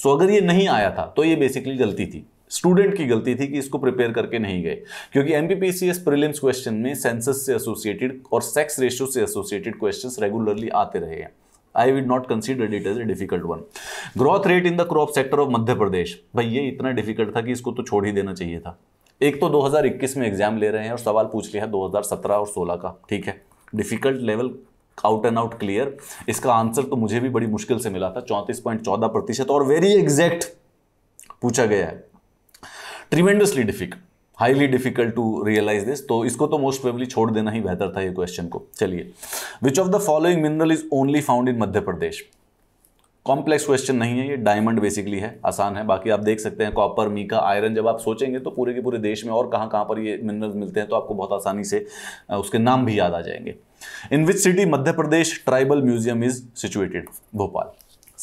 सो so, अगर ये नहीं आया था तो ये बेसिकली गलती थी स्टूडेंट की गलती थी कि इसको प्रिपेयर करके नहीं गए क्योंकि एमबीपीसीएस प्रीलिम्स क्वेश्चन में सेंसस से एसोसिएटेड और सेक्स रेशियो से एसोसिएटेड क्वेश्चंस रेगुलरली आते रहे हैं I would not consider it as a difficult one growth rate in the crop sector of Madhya Pradesh भाई ये इतना डिफिकल्ट था कि इसको तो छोड़ ही देना चाहिए था एक तो 2021 में एग्जाम ले रहे हैं और सवाल पूछ लिया है 2017 और 16 का ठीक है difficult level out and out clear इसका आंसर तो मुझे भी बड़ी मुश्किल से मिला था चौंतीस प्रतिशत और वेरी एग्जैक्ट पूछा गया है tremendously difficult highly difficult to realise this तो इसको तो मोस्ट प्रोबेबली छोड़ देना ही बेहतर था ये क्वेश्चन को चलिए which of the following mineral is only found in Madhya Pradesh complex question नहीं है ये डायमंड बेसिकली है आसान है बाकी आप देख सकते हैं कॉपर मीका आयरन जब आप सोचेंगे तो पूरे के पूरे देश में और कहाँ कहाँ पर ये मिनरल्स मिलते हैं तो आपको बहुत आसानी से उसके नाम भी याद आ जाएंगे in which city Madhya Pradesh tribal museum is situated Bhopal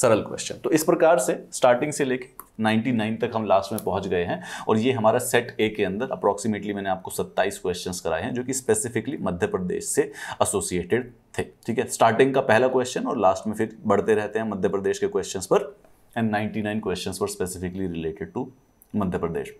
सरल क्वेश्चन तो इस प्रकार से स्टार्टिंग से लेके 99 तक हम लास्ट में पहुंच गए हैं और ये हमारा सेट ए के अंदर अप्रॉक्सीमेटली मैंने आपको 27 क्वेश्चंस कराए हैं जो कि स्पेसिफिकली मध्य प्रदेश से एसोसिएटेड थे ठीक है स्टार्टिंग का पहला क्वेश्चन और लास्ट में फिर बढ़ते रहते हैं मध्य प्रदेश के क्वेश्चन पर एंड 99 क्वेश्चंस पर specifically related to Madhya Pradesh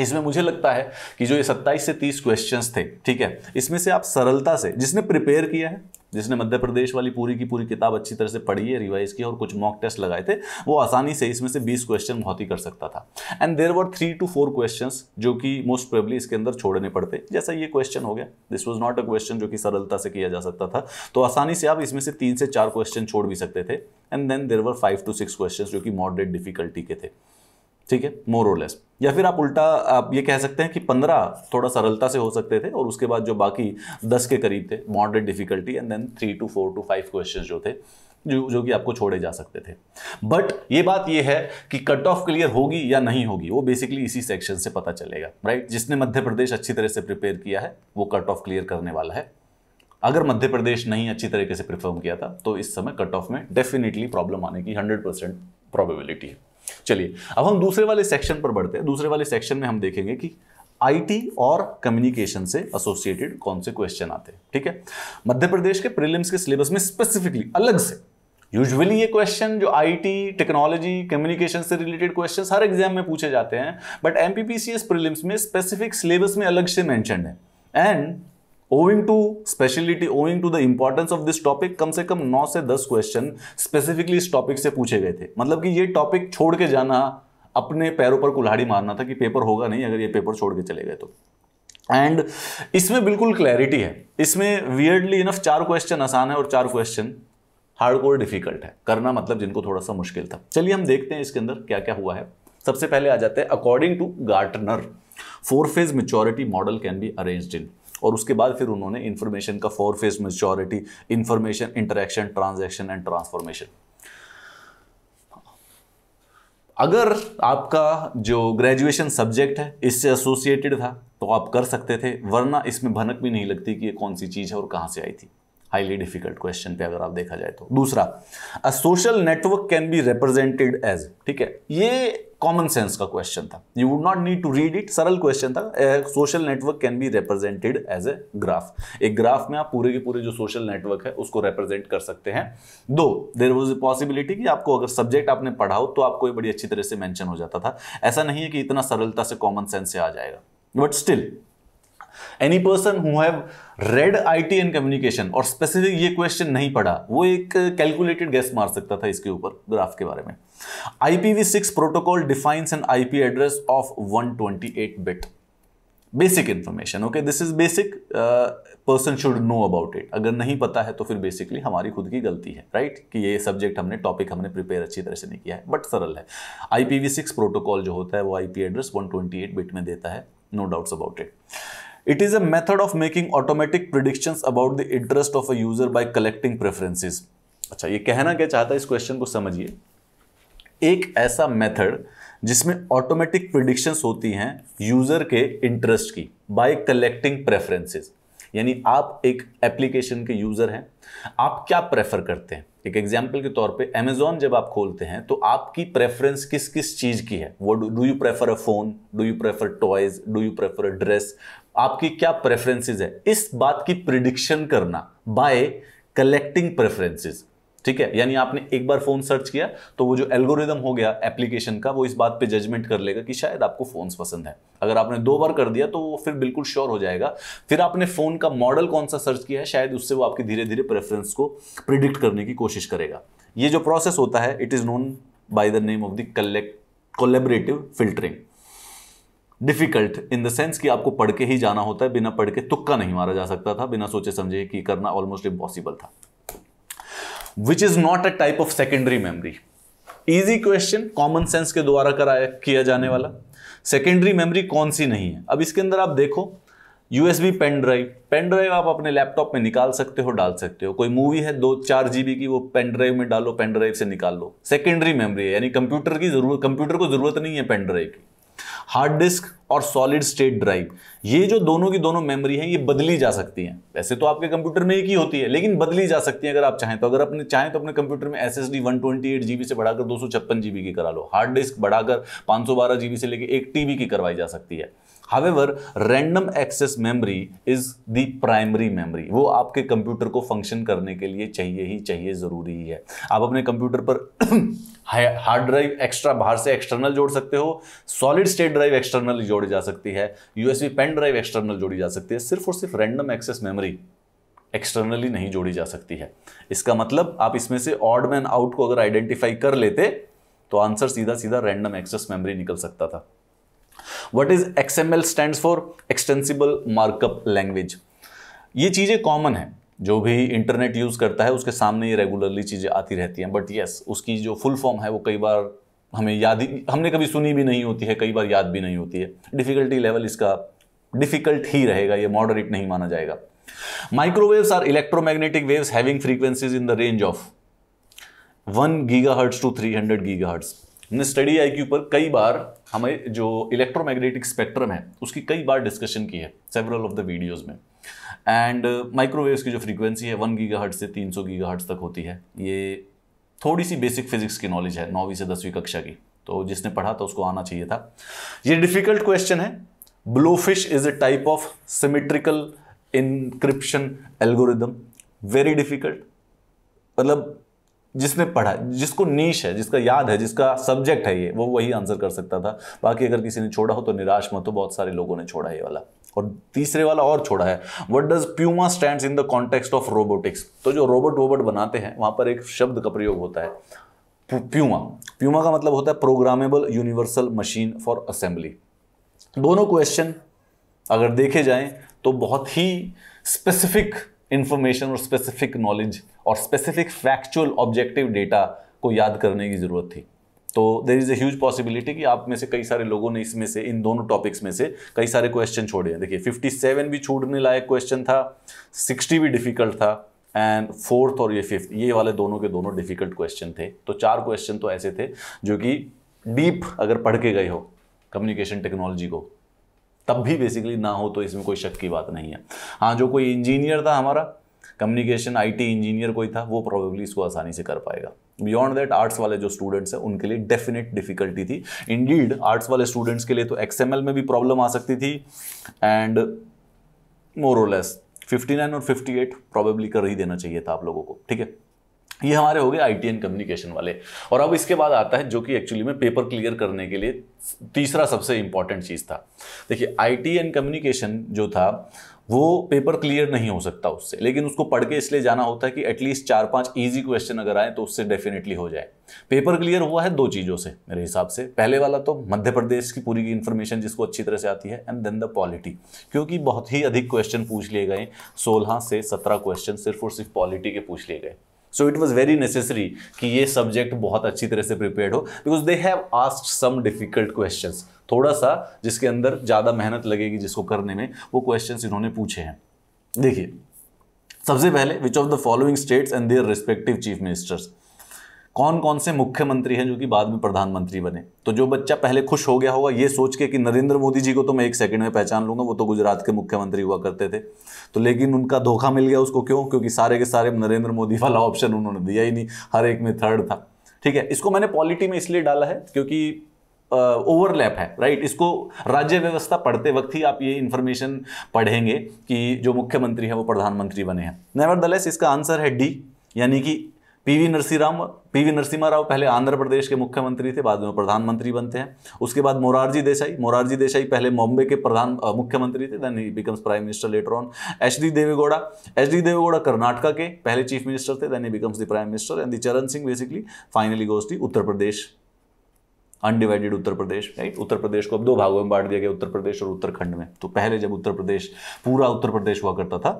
इसमें मुझे लगता है कि जो ये 27 से 30 क्वेश्चंस थे ठीक है इसमें से आप सरलता से जिसने प्रिपेयर किया है जिसने मध्य प्रदेश वाली पूरी की पूरी किताब अच्छी तरह से पढ़ी है रिवाइज की और कुछ मॉक टेस्ट लगाए थे वो आसानी से इसमें से 20 क्वेश्चन बहुत ही कर सकता था and there were three to four question जो कि मोस्ट प्रेबली इसके अंदर छोड़ने पड़ते जैसा ये क्वेश्चन हो गया this was not a question जो कि सरलता से किया जा सकता था तो आसानी से आप इसमें से तीन से चार क्वेश्चन छोड़ भी सकते थे and then there were five to six question जो कि मॉडरेट डिफिकल्टी के थे ठीक है मोर और लेस या फिर आप उल्टा आप ये कह सकते हैं कि पंद्रह थोड़ा सरलता से हो सकते थे और उसके बाद जो बाकी दस के करीब थे moderate difficulty and then three to four to five question जो थे जो जो कि आपको छोड़े जा सकते थे बट ये बात ये है कि कट ऑफ क्लियर होगी या नहीं होगी वो बेसिकली इसी सेक्शन से पता चलेगा राइट जिसने मध्य प्रदेश अच्छी तरह से प्रिपेयर किया है वो कट ऑफ क्लियर करने वाला है अगर मध्य प्रदेश नहीं अच्छी तरीके से परफॉर्म किया था तो इस समय कट ऑफ में डेफिनेटली प्रॉब्लम आने की हंड्रेड परसेंट प्रॉबिबिलिटी है चलिए अब हम दूसरे वाले सेक्शन पर बढ़ते हैं दूसरे वाले सेक्शन में हम देखेंगे कि आईटी और कम्युनिकेशन से एसोसिएटेड कौन से क्वेश्चन आते हैं ठीक है मध्य प्रदेश के प्रीलिम्स के सिलेबस में स्पेसिफिकली अलग से यूजुअली ये क्वेश्चन जो आईटी टेक्नोलॉजी कम्युनिकेशन से रिलेटेड क्वेश्चन हर एग्जाम में पूछे जाते हैं बट एमपीपीसीएस प्रीलिम्स में स्पेसिफिक सिलेबस में अलग से मैंशन है and owing to speciality owing to the importance of this topic कम से कम नौ से दस क्वेश्चन स्पेसिफिकली इस टॉपिक से पूछे गए थे मतलब कि ये टॉपिक छोड़ के जाना अपने पैरों पर कुल्हाड़ी मारना था कि पेपर होगा नहीं अगर ये पेपर छोड़ के चले गए तो एंड इसमें बिल्कुल क्लैरिटी है इसमें वियर्डली इनफ चार क्वेश्चन आसान है और चार क्वेश्चन हार्ड कोर डिफिकल्ट है करना मतलब जिनको थोड़ा सा मुश्किल था चलिए हम देखते हैं इसके अंदर क्या क्या हुआ है सबसे पहले आ जाते हैं according to Gartner four phase maturity model can be arranged in और उसके बाद फिर उन्होंने इन्फॉर्मेशन का four phase majority information interaction transaction and transformation अगर आपका जो ग्रेजुएशन सब्जेक्ट है इससे एसोसिएटेड था तो आप कर सकते थे वरना इसमें भनक भी नहीं लगती कि ये कौन सी चीज़ है और कहाँ से आई थी हाईली डिफिकल्ट क्वेश्चन पे अगर आप देखा जाए तो दूसरा a social network can be represented as ठीक है ये कॉमन सेंस का क्वेश्चन था you would not need to read it सरल क्वेश्चन था social network can be represented as a graph एक ग्राफ में आप पूरे के पूरे जो सोशल नेटवर्क है उसको रिप्रेजेंट कर सकते हैं दो देर वॉज ए पॉसिबिलिटी कि आपको अगर सब्जेक्ट आपने पढ़ाओ तो आपको ये बड़ी अच्छी तरह से मैंशन हो जाता था ऐसा नहीं है कि इतना सरलता से कॉमन सेंस से आ जाएगा but still any person who have read IT and communication और स्पेसिफिक ये क्वेश्चन नहीं पढ़ा वो एक कैलकुलेटेड गैस मार सकता था इसके ऊपर ग्राफ के बारे में IPv six protocol defines an IP address of 128 bit basic information okay this is basic person should know about it अगर नहीं पता है तो फिर बेसिकली हमारी खुद की गलती है राइट right? कि ये सब्जेक्ट हमने टॉपिक हमने प्रिपेयर अच्छी तरह से नहीं किया है बट सरल है आईपीवी सिक्स प्रोटोकॉल जो होता है वो आईपी एड्रेस 128 बिट में देता है no doubts about it It is a method of making automatic predictions about the interest of a user by collecting preferences. अच्छा ये कहना क्या चाहता है इस क्वेश्चन को समझिए एक ऐसा मेथड जिसमें ऑटोमेटिक प्रिडिक्शंस होती हैं यूज़र के इंटरेस्ट की बाय कलेक्टिंग प्रेफरेंसेस यानी आप एक एप्लीकेशन के यूज़र हैं आप क्या प्रेफर करते हैं एक एग्जाम्पल के तौर पे अमेजोन जब आप खोलते हैं तो आपकी प्रेफरेंस किस किस चीज़ की है वो do you prefer a phone do you prefer toys do you prefer a dress आपकी क्या प्रेफरेंसेस है इस बात की प्रिडिक्शन करना बाय कलेक्टिंग प्रेफरेंसेस ठीक है यानी आपने एक बार फोन सर्च किया तो वो जो एल्गोरिदम हो गया एप्लीकेशन का वो इस बात पे जजमेंट कर लेगा कि शायद आपको फोन पसंद है अगर आपने दो बार कर दिया तो वो फिर बिल्कुल श्योर हो जाएगा फिर आपने फोन का मॉडल कौन सा सर्च किया है शायद उससे वो आपकी धीरे धीरे प्रेफरेंस को प्रिडिक्ट करने की कोशिश करेगा ये जो प्रोसेस होता है it is known by the name of the collect collaborative filtering difficult in the sense कि आपको पढ़ के ही जाना होता है बिना पढ़ के तुक्का नहीं मारा जा सकता था बिना सोचे समझे कि करना ऑलमोस्ट इम्पॉसिबल था which is not a type of secondary memory easy question common sense के द्वारा कराया किया जाने वाला सेकेंडरी मेमरी कौन सी नहीं है अब इसके अंदर आप देखो USB pen drive pen drive आप अपने लैपटॉप में निकाल सकते हो डाल सकते हो कोई मूवी है दो चार जीबी की वो पेन ड्राइव में डालो पेन ड्राइव से निकाल लो सेकेंडरी मेमोरी है यानी कंप्यूटर की जरूरत कंप्यूटर को जरूरत नहीं है पेन ड्राइव की हार्ड डिस्क और सॉलिड स्टेट ड्राइव ये जो दोनों की दोनों मेमोरी है ये बदली जा सकती है वैसे तो आपके कंप्यूटर में एक ही होती है लेकिन बदली जा सकती है अगर आप चाहें तो अगर अपने चाहें तो अपने कंप्यूटर में S S one twenty eight GB से बढ़ाकर दो सौ छप्पन जीबी की करा लो हार्ड डिस्क बढ़ाकर पाँच सौ बारह जीबी से लेकर एक टीबी की करवाई जा सकती है however random access memory is the primary memory वो आपके कंप्यूटर को फंक्शन करने के लिए चाहिए ही चाहिए ज़रूरी ही है आप अपने कंप्यूटर पर हार्ड ड्राइव एक्स्ट्रा बाहर से एक्सटर्नल जोड़ सकते हो सॉलिड स्टेट ड्राइव एक्सटर्नल जोड़ी जा सकती है यूएसबी पेन ड्राइव एक्सटर्नल जोड़ी जा सकती है सिर्फ और सिर्फ रैंडम एक्सेस मेमोरी एक्सटर्नली नहीं जोड़ी जा सकती है इसका मतलब आप इसमें से ऑड मैन आउट को अगर आइडेंटिफाई कर लेते तो आंसर सीधा सीधा रैंडम एक्सेस मेमोरी निकल सकता था what is XML stand for extensible markup language ये चीज़ें कॉमन है जो भी इंटरनेट यूज़ करता है उसके सामने ये रेगुलरली चीज़ें आती रहती हैं बट येस उसकी जो फुल फॉर्म है वो कई बार हमें याद ही हमने कभी सुनी भी नहीं होती है कई बार याद भी नहीं होती है डिफ़िकल्टी लेवल इसका डिफ़िकल्ट ही रहेगा ये मॉडरेट नहीं माना जाएगा microwaves are electromagnetic waves having frequencies in the range of one giga hertz to three hundred giga hertz हमने स्टडी आई पर कई बार हमें जो इलेक्ट्रोमैग्नेटिक स्पेक्ट्रम है उसकी कई बार डिस्कशन की है सेवरल ऑफ द वीडियोज़ में एंड माइक्रोवेव्स uh, की जो फ्रीक्वेंसी है वन गीगा से तीन सौ गीगा तक होती है ये थोड़ी सी बेसिक फिजिक्स की नॉलेज है नौवीं से दसवीं कक्षा की तो जिसने पढ़ा था उसको आना चाहिए था ये डिफिकल्ट क्वेश्चन है blowfish is a type of symmetrical encryption algorithm very difficult मतलब जिसने पढ़ा जिसको नीश है जिसका याद है जिसका सब्जेक्ट है ये वो वही आंसर कर सकता था बाकी अगर किसी ने छोड़ा हो तो निराश मत हो बहुत सारे लोगों ने छोड़ा ये वाला और तीसरे वाला और छोड़ा है what does PUMA stand in the context of robotics तो जो रोबोट वोबोट बनाते हैं वहां पर एक शब्द का प्रयोग होता है प्यूमा प्यूमा का मतलब होता है programmable universal machine for assembly दोनों क्वेश्चन अगर देखे जाएं तो बहुत ही स्पेसिफिक इन्फॉर्मेशन और स्पेसिफिक नॉलेज और स्पेसिफिक फैक्चुअल ऑब्जेक्टिव डेटा को याद करने की ज़रूरत थी तो there is a huge possibility कि आप में से कई सारे लोगों ने इसमें से इन दोनों टॉपिक्स में से कई सारे क्वेश्चन छोड़े हैं देखिए 57 भी छूटने लायक क्वेश्चन था 60 भी डिफिकल्ट था एंड फोर्थ और ये फिफ्थ ये वाले दोनों के दोनों डिफिकल्ट क्वेश्चन थे तो चार क्वेश्चन तो ऐसे थे जो कि डीप अगर पढ़ के गए हो कम्युनिकेशन टेक्नोलॉजी को तब भी बेसिकली ना हो तो इसमें कोई शक की बात नहीं है हाँ जो कोई इंजीनियर था हमारा कम्युनिकेशन आईटी इंजीनियर कोई था वो प्रोबेबली इसको आसानी से कर पाएगा बियॉन्ड दैट आर्ट्स वाले जो स्टूडेंट्स हैं उनके लिए डेफिनेट डिफिकल्टी थी इंडीड आर्ट्स वाले स्टूडेंट्स के लिए तो एक्सएमएल में भी प्रॉब्लम आ सकती थी एंड मोरोलेस फिफ्टी नाइन और फिफ्टी एट प्रॉबेबली कर ही देना चाहिए था आप लोगों को ठीक है ये हमारे हो गए आई टी कम्युनिकेशन वाले और अब इसके बाद आता है जो कि एक्चुअली में पेपर क्लियर करने के लिए तीसरा सबसे इंपॉर्टेंट चीज़ था देखिए आई टी एंड कम्युनिकेशन जो था वो पेपर क्लियर नहीं हो सकता उससे लेकिन उसको पढ़ के इसलिए जाना होता है कि एटलीस्ट चार पांच इजी क्वेश्चन अगर आए तो उससे डेफिनेटली हो जाए पेपर क्लियर हुआ है दो चीज़ों से मेरे हिसाब से पहले वाला तो मध्य प्रदेश की पूरी की इन्फॉर्मेशन जिसको अच्छी तरह से आती है एंड देन द पॉलिटी क्योंकि बहुत ही अधिक क्वेश्चन पूछ लिए गए सोलह से सत्रह क्वेश्चन सिर्फ और सिर्फ पॉलिटी के पूछ लिए गए so it was very necessary कि ये सब्जेक्ट बहुत अच्छी तरह से प्रिपेयर हो because they have asked some difficult question थोड़ा सा जिसके अंदर ज़्यादा मेहनत लगेगी जिसको करने में वो क्वेश्चन इन्होंने पूछे हैं देखिए सबसे पहले which of the following states and their respective chief ministers कौन कौन से मुख्यमंत्री हैं जो कि बाद में प्रधानमंत्री बने तो जो बच्चा पहले खुश हो गया होगा ये सोच के कि नरेंद्र मोदी जी को तो मैं एक सेकंड में पहचान लूंगा वो तो गुजरात के मुख्यमंत्री हुआ करते थे तो लेकिन उनका धोखा मिल गया उसको क्यों क्योंकि सारे के सारे नरेंद्र मोदी वाला ऑप्शन उन्होंने दिया ही नहीं हर एक में थर्ड था ठीक है इसको मैंने पॉलिटी में इसलिए डाला है क्योंकि ओवरलैप है राइट right? इसको राज्य व्यवस्था पढ़ते वक्त ही आप ये इंफॉर्मेशन पढ़ेंगे कि जो मुख्यमंत्री है वो प्रधानमंत्री बने हैं नेवर इसका आंसर है डी यानी कि PV P PV Narasimha Rao पहले आंध्र प्रदेश के मुख्यमंत्री थे बाद में प्रधानमंत्री बनते हैं उसके बाद मोरारजी देसाई मोरारजी देसाई पहले मुंबई के प्रधान मुख्यमंत्री थे then he becomes prime minister later on H D Deve Gowda H D Deve Gowda Karnataka के पहले चीफ मिनिस्टर थे then he becomes the prime minister and the Charan Singh basically finally goes थी उत्तर प्रदेश अनडिवाइडेड उत्तर प्रदेश राइट उत्तर प्रदेश को अब दो भागों में बांट दिया गया उत्तर प्रदेश और उत्तराखंड में तो पहले जब उत्तर प्रदेश पूरा उत्तर प्रदेश हुआ करता था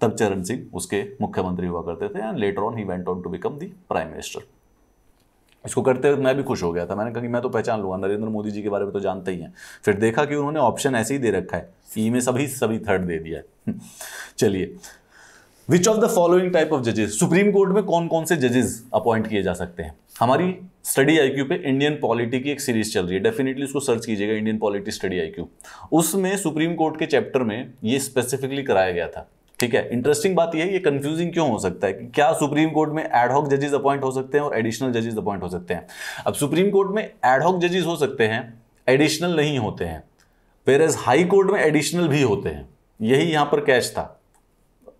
तब चरण सिंह उसके मुख्यमंत्री हुआ करते थे and later on he went on to become the prime minister इसको करते हुए मैं भी खुश हो गया था मैंने कहा कि मैं तो पहचान लूँगा नरेंद्र मोदी जी के बारे में तो जानते ही हैं फिर देखा कि उन्होंने ऑप्शन ऐसे ही दे रखा है ई e में सभी सभी थर्ड दे दिया है चलिए which of the following type of जजेस सुप्रीम कोर्ट में कौन कौन से जजेस अपॉइंट किए जा सकते हैं हमारी स्टडी आईक्यू पे इंडियन पॉलिटी की एक सीरीज चल रही है डेफिनेटली उसको सर्च कीजिएगा इंडियन पॉलिटी स्टडी आईक्यू उसमें सुप्रीम कोर्ट के चैप्टर में ये स्पेसिफिकली कराया गया था ठीक है इंटरेस्टिंग बात यह है ये कंफ्यूजिंग क्यों हो सकता है कि क्या सुप्रीम कोर्ट में एडहॉक जजेस अपॉइंट हो सकते हैं और एडिशनल जजेस अपॉइंट हो सकते हैं अब सुप्रीम कोर्ट में एडहॉक जजेस हो सकते हैं एडिशनल नहीं होते हैं वेर एज हाई कोर्ट में एडिशनल भी होते हैं यही यहां पर कैच था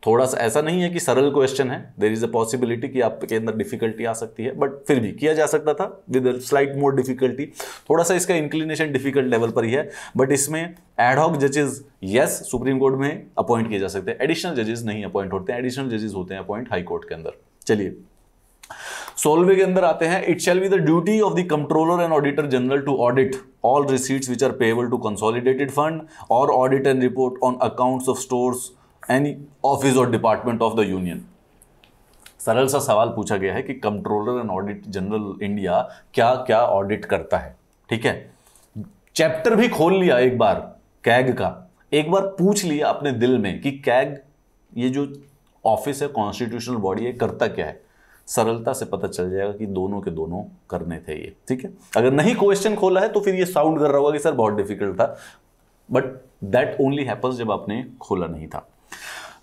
थोड़ा सा ऐसा नहीं है कि सरल क्वेश्चन है देर इज़ अ पॉसिबिलिटी कि आपके अंदर डिफिकल्टी आ सकती है बट फिर भी किया जा सकता था विद स्लाइट मोर डिफिकल्टी थोड़ा सा इसका इंक्लिनेशन डिफिकल्ट लेवल पर ही है बट इसमें एडहॉक जजेस यस सुप्रीम कोर्ट में अपॉइंट किए जा सकते हैं एडिशनल जजेस नहीं अपॉइंट होते हैं एडिशनल जजेस होते हैं अपॉइंट हाई कोर्ट के अंदर चलिए सोलवे के अंदर आते हैं it shall be the duty of the controller and auditor general to audit all receipts which are payable to consolidated fund और audit and report on accounts of stores any office और department of the union सरल सा सवाल पूछा गया है कि controller and audit general India क्या क्या ऑडिट करता है ठीक है चैप्टर भी खोल लिया एक बार कैग का एक बार पूछ लिया अपने दिल में कि कैग ये जो ऑफिस है कॉन्स्टिट्यूशनल बॉडी है करता क्या है सरलता से पता चल जाएगा कि दोनों के दोनों करने थे ये ठीक है अगर नहीं क्वेश्चन खोला है तो फिर ये साउंड कर रहा होगा कि सर बहुत डिफिकल्ट था बट दैट ओनली हैपन्स जब आपने खोला नहीं था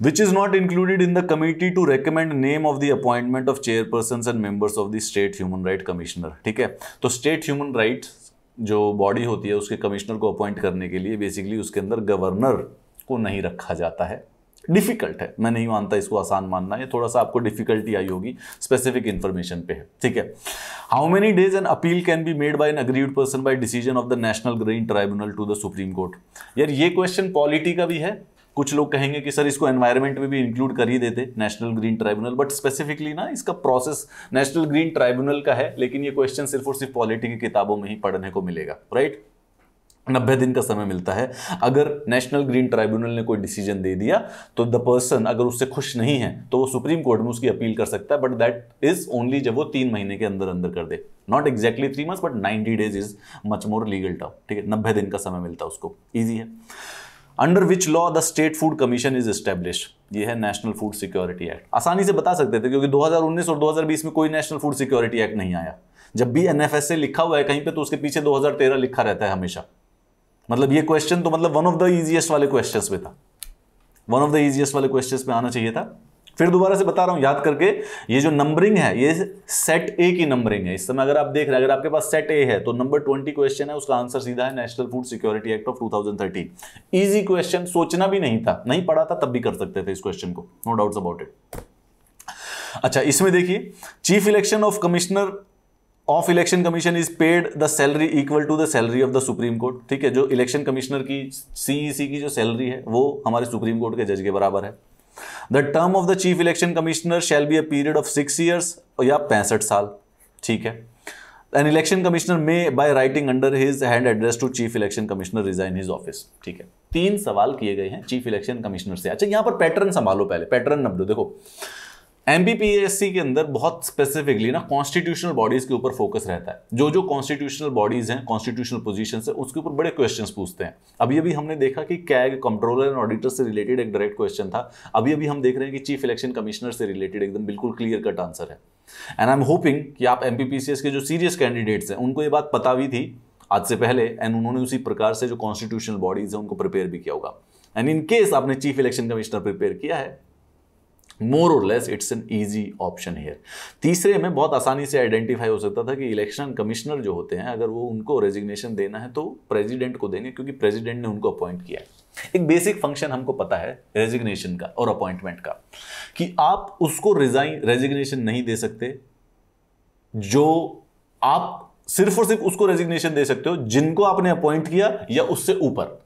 which is not included in the committee to recommend name of the appointment of chairpersons and members of the state human right commissioner ठीक है तो state human rights जो बॉडी होती है उसके कमिश्नर को अपॉइंट करने के लिए बेसिकली उसके अंदर गवर्नर को नहीं रखा जाता है डिफ़िकल्ट है मैं नहीं मानता इसको आसान मानना है थोड़ा सा आपको डिफिकल्टी आई होगी स्पेसिफिक इन्फॉर्मेशन पे है ठीक है how many days an appeal can be made by an agreed person by decision of the national green tribunal to the supreme court यार ये क्वेश्चन पॉलिटी का भी है कुछ लोग कहेंगे कि सर इसको एनवायरमेंट में भी इंक्लूड कर ही देते national green tribunal but specifically ना इसका प्रोसेस नेशनल ग्रीन ट्राइब्यूनल का है लेकिन ये क्वेश्चन सिर्फ और सिर्फ पॉलिटी की किताबों में ही पढ़ने को मिलेगा राइट नब्बे दिन का समय मिलता है अगर नेशनल ग्रीन ट्राइब्यूनल ने कोई डिसीजन दे दिया तो द पर्सन अगर उससे खुश नहीं है तो वो सुप्रीम कोर्ट में उसकी अपील कर सकता है बट दैट इज ओनली जब वो तीन महीने के अंदर अंदर कर दे not exactly three months but ninety days is much more legal term ठीक है नब्बे दिन का समय मिलता है उसको ईजी है under which law the state food commission is establish ये है नेशनल फूड सिक्योरिटी एक्ट आसानी से बता सकते थे क्योंकि 2019 और 2020 में कोई नेशनल फूड सिक्योरिटी एक्ट नहीं आया जब भी एन लिखा हुआ है कहीं पे तो उसके पीछे 2013 लिखा रहता है हमेशा मतलब ये क्वेश्चन तो मतलब वन ऑफ द इजिएस्ट वाले क्वेश्चन में था वन ऑफ द इजिएस्ट वाले क्वेश्चन पे आना चाहिए था फिर दोबारा से बता रहा हूं याद करके ये जो नंबरिंग है ये सेट ए की नंबरिंग है इस समय अगर आप देख रहे हैं अगर आपके पास सेट ए है तो नंबर ट्वेंटी क्वेश्चन है उसका आंसर सीधा है national food security act of 2013 easy question सोचना भी नहीं था नहीं पढ़ा था तब भी कर सकते थे इस क्वेश्चन को नो डाउट अबाउट इट अच्छा इसमें देखिए chief election of commissioner of election commission is paid the salary equal to the salary of the supreme court ठीक है जो इलेक्शन कमिश्नर की सीईसी e की जो सैलरी है वो हमारे सुप्रीम कोर्ट के जज के बराबर है the term of the chief election commissioner shall be a period of six years या पैंसठ साल ठीक है an election commissioner may by writing under his hand address to chief election commissioner resign his office ठीक है तीन सवाल किए गए हैं चीफ इलेक्शन कमिश्नर से अच्छा यहां पर पैटर्न संभालो पहले पैटर्न नंबर देखो एम के अंदर बहुत स्पेसिफिकली ना कॉन्स्टिट्यूशनल बॉडीज के ऊपर फोकस रहता है जो जो कॉन्स्टिट्यूशनल बॉडीज हैं कॉन्स्टिट्यूशनल पोजीशन है उसके ऊपर बड़े क्वेश्चन पूछते हैं अभी अभी हमने देखा कि कैग कंट्रोलर एंड ऑडिटर से रिलेटेड एक डायरेक्ट क्वेश्चन था अभी अभी हम देख रहे हैं कि चीफ इलेक्शन कमिश्नर से रिलेटेड एकदम बिल्कुल क्लियर कट आंसर है एंड आई एम होपिंग कि आप एम के जो सीरियस कैंडिडेट्स हैं उनको ये बात पता भी थी आज से पहले एंड उन्होंने उसी प्रकार से जो कॉन्स्टिट्यूशनल बॉडीज हैं उनको प्रिपेयर भी किया होगा एंड इन केस आपने चीफ इलेक्शन कमिश्नर प्रिपेयर किया है मोर और less it's an easy option here तीसरे में बहुत आसानी से आइडेंटिफाई हो सकता था कि इलेक्शन कमिश्नर जो होते हैं अगर वो उनको रेजिग्नेशन देना है तो प्रेजिडेंट को देंगे क्योंकि प्रेजिडेंट ने उनको अपॉइंट किया है एक बेसिक फंक्शन हमको पता है रेजिग्नेशन का और अपॉइंटमेंट का कि आप उसको रिजाइन रेजिग्नेशन नहीं दे सकते जो आप सिर्फ और सिर्फ उसको रेजिग्नेशन दे सकते हो जिनको आपने अपॉइंट किया या उससे ऊपर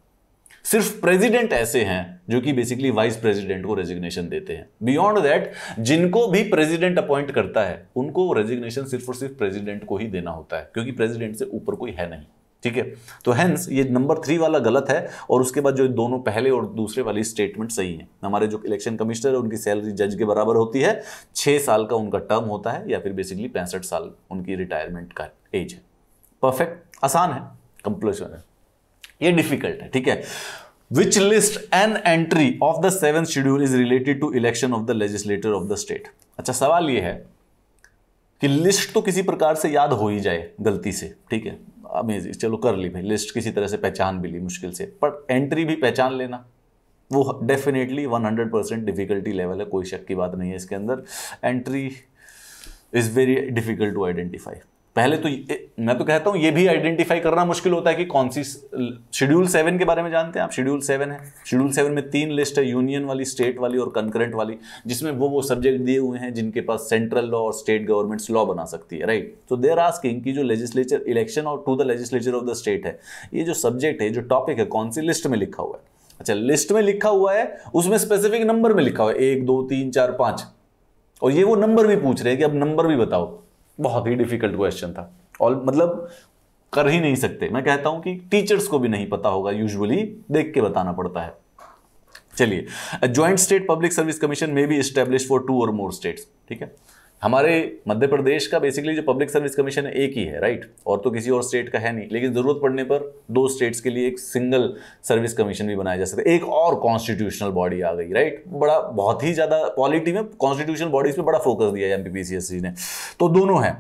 सिर्फ प्रेसिडेंट ऐसे हैं जो कि बेसिकली वाइस प्रेसिडेंट को रेजिग्नेशन देते हैं बियॉन्ड दैट जिनको भी प्रेसिडेंट अपॉइंट करता है उनको रेजिग्नेशन सिर्फ और सिर्फ प्रेसिडेंट को ही देना होता है क्योंकि प्रेसिडेंट से ऊपर कोई है नहीं ठीक है तो हैंस ये नंबर थ्री वाला गलत है और उसके बाद जो दोनों पहले और दूसरे वाली स्टेटमेंट सही है हमारे जो इलेक्शन कमिश्नर है उनकी सैलरी जज के बराबर होती है छः साल का उनका टर्म होता है या फिर बेसिकली पैंसठ साल उनकी रिटायरमेंट का एज है परफेक्ट आसान है कंक्लूजन है ये डिफिकल्ट है ठीक है which list an entry of the seven schedule is related to election of the legislator of the state अच्छा सवाल ये है कि लिस्ट तो किसी प्रकार से याद हो ही जाए गलती से ठीक है अमेजिंग चलो कर ली भाई लिस्ट किसी तरह से पहचान भी ली मुश्किल से पर एंट्री भी पहचान लेना वो डेफिनेटली 100 परसेंट डिफिकल्टी लेवल है कोई शक की बात नहीं है इसके अंदर entry is very difficult to identify पहले तो मैं तो कहता हूं ये भी आइडेंटिफाई करना मुश्किल होता है कि कौन सी शेड्यूल सेवन के बारे में जानते हैं आप शेड्यूल सेवन है शेड्यूल सेवन में तीन लिस्ट है यूनियन वाली स्टेट वाली और कंकरेंट वाली जिसमें वो वो सब्जेक्ट दिए हुए हैं जिनके पास सेंट्रल लॉ और स्टेट गवर्नमेंट्स लॉ बना सकती है राइट तो देर आस्किंग की जो लेजिस्लेचर इलेक्शन और to the legislature of the state है ये जो सब्जेक्ट है जो टॉपिक है कौन सी लिस्ट में लिखा हुआ है अच्छा लिस्ट में लिखा हुआ है उसमें स्पेसिफिक नंबर में लिखा हुआ है एक दो तीन चार पाँच और ये वो नंबर भी पूछ रहे हैं कि अब नंबर भी बताओ बहुत ही डिफिकल्ट क्वेश्चन था और मतलब कर ही नहीं सकते मैं कहता हूं कि टीचर्स को भी नहीं पता होगा यूजुअली देख के बताना पड़ता है चलिए joint state public service commission में भी स्टेब्लिश फॉर टू और मोर स्टेट्स ठीक है हमारे मध्य प्रदेश का बेसिकली जो पब्लिक सर्विस कमीशन है एक ही है राइट और तो किसी और स्टेट का है नहीं लेकिन ज़रूरत पड़ने पर दो स्टेट्स के लिए एक सिंगल सर्विस कमीशन भी बनाया जा सकता है एक और कॉन्स्टिट्यूशनल बॉडी आ गई राइट बड़ा बहुत ही ज़्यादा पॉलिटी में कॉन्स्टिट्यूशनल बॉडीज पर बड़ा फोकस दिया है एम ने तो दोनों हैं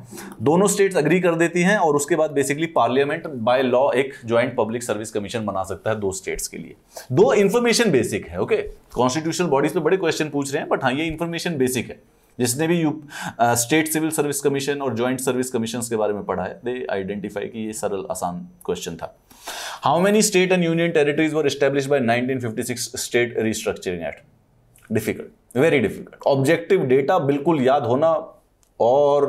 दोनों स्टेट्स अग्री कर देती हैं और उसके बाद बेसिकली पार्लियामेंट बाय लॉ एक ज्वाइंट पब्लिक सर्विस कमीशन बना सकता है दो स्टेट्स के लिए दो इन्फॉर्मेशन बेसिक है ओके कॉन्स्टिट्यूशनल बॉडीज पर बड़े क्वेश्चन पूछ रहे हैं बट हाँ ये इन्फॉर्मेशन बेसिक है जिसने भी यू स्टेट सिविल सर्विस कमीशन और जॉइंट सर्विस कमीशन के बारे में पढ़ा है दे आइडेंटिफाई कि ये सरल आसान क्वेश्चन था how many state and union territories were establish fifty six state restructuring act difficult very difficult objective data बिल्कुल याद होना और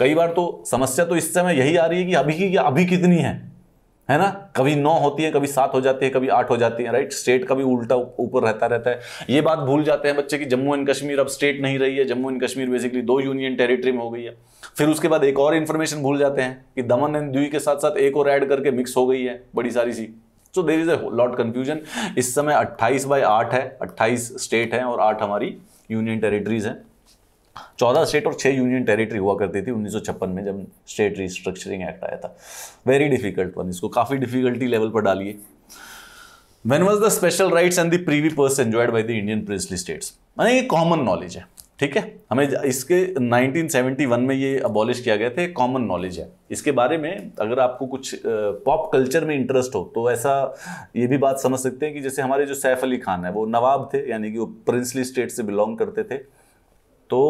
कई बार तो समस्या तो इस समय यही आ रही है कि अभी की अभी कितनी है है ना कभी नौ होती है कभी सात हो जाती है कभी आठ हो जाती है राइट स्टेट का भी उल्टा ऊपर रहता रहता है ये बात भूल जाते हैं बच्चे कि जम्मू एंड कश्मीर अब स्टेट नहीं रही है जम्मू एंड कश्मीर बेसिकली दो यूनियन टेरिटरी में हो गई है फिर उसके बाद एक और इन्फॉर्मेशन भूल जाते हैं कि दमन एंड दी के साथ साथ एक और ऐड करके मिक्स हो गई है बड़ी सारी सी so there is a lot confusion इस समय अट्ठाईस बाई आठ है अट्ठाईस स्टेट हैं और आठ हमारी यूनियन टेरिटरीज हैं चौदह स्टेट और छः यूनियन टेरिटरी हुआ करती थी उन्नीस में जब स्टेट रिस्ट्रक्चरिंग एक्ट आया था वेरी डिफिकल्ट वन इसको काफ़ी डिफिकल्टी लेवल पर डालिए when was the special rights and the privy purse enjoyed by the Indian princely states मैंने ये कॉमन नॉलेज है ठीक है हमें इसके 1971 में ये अबॉलिश किया गया था कॉमन नॉलेज है इसके बारे में अगर आपको कुछ पॉप कल्चर में इंटरेस्ट हो तो ऐसा ये भी बात समझ सकते हैं कि जैसे हमारे जो सैफ अली खान है वो नवाब थे यानी कि वो प्रिंसली स्टेट से बिलोंग करते थे तो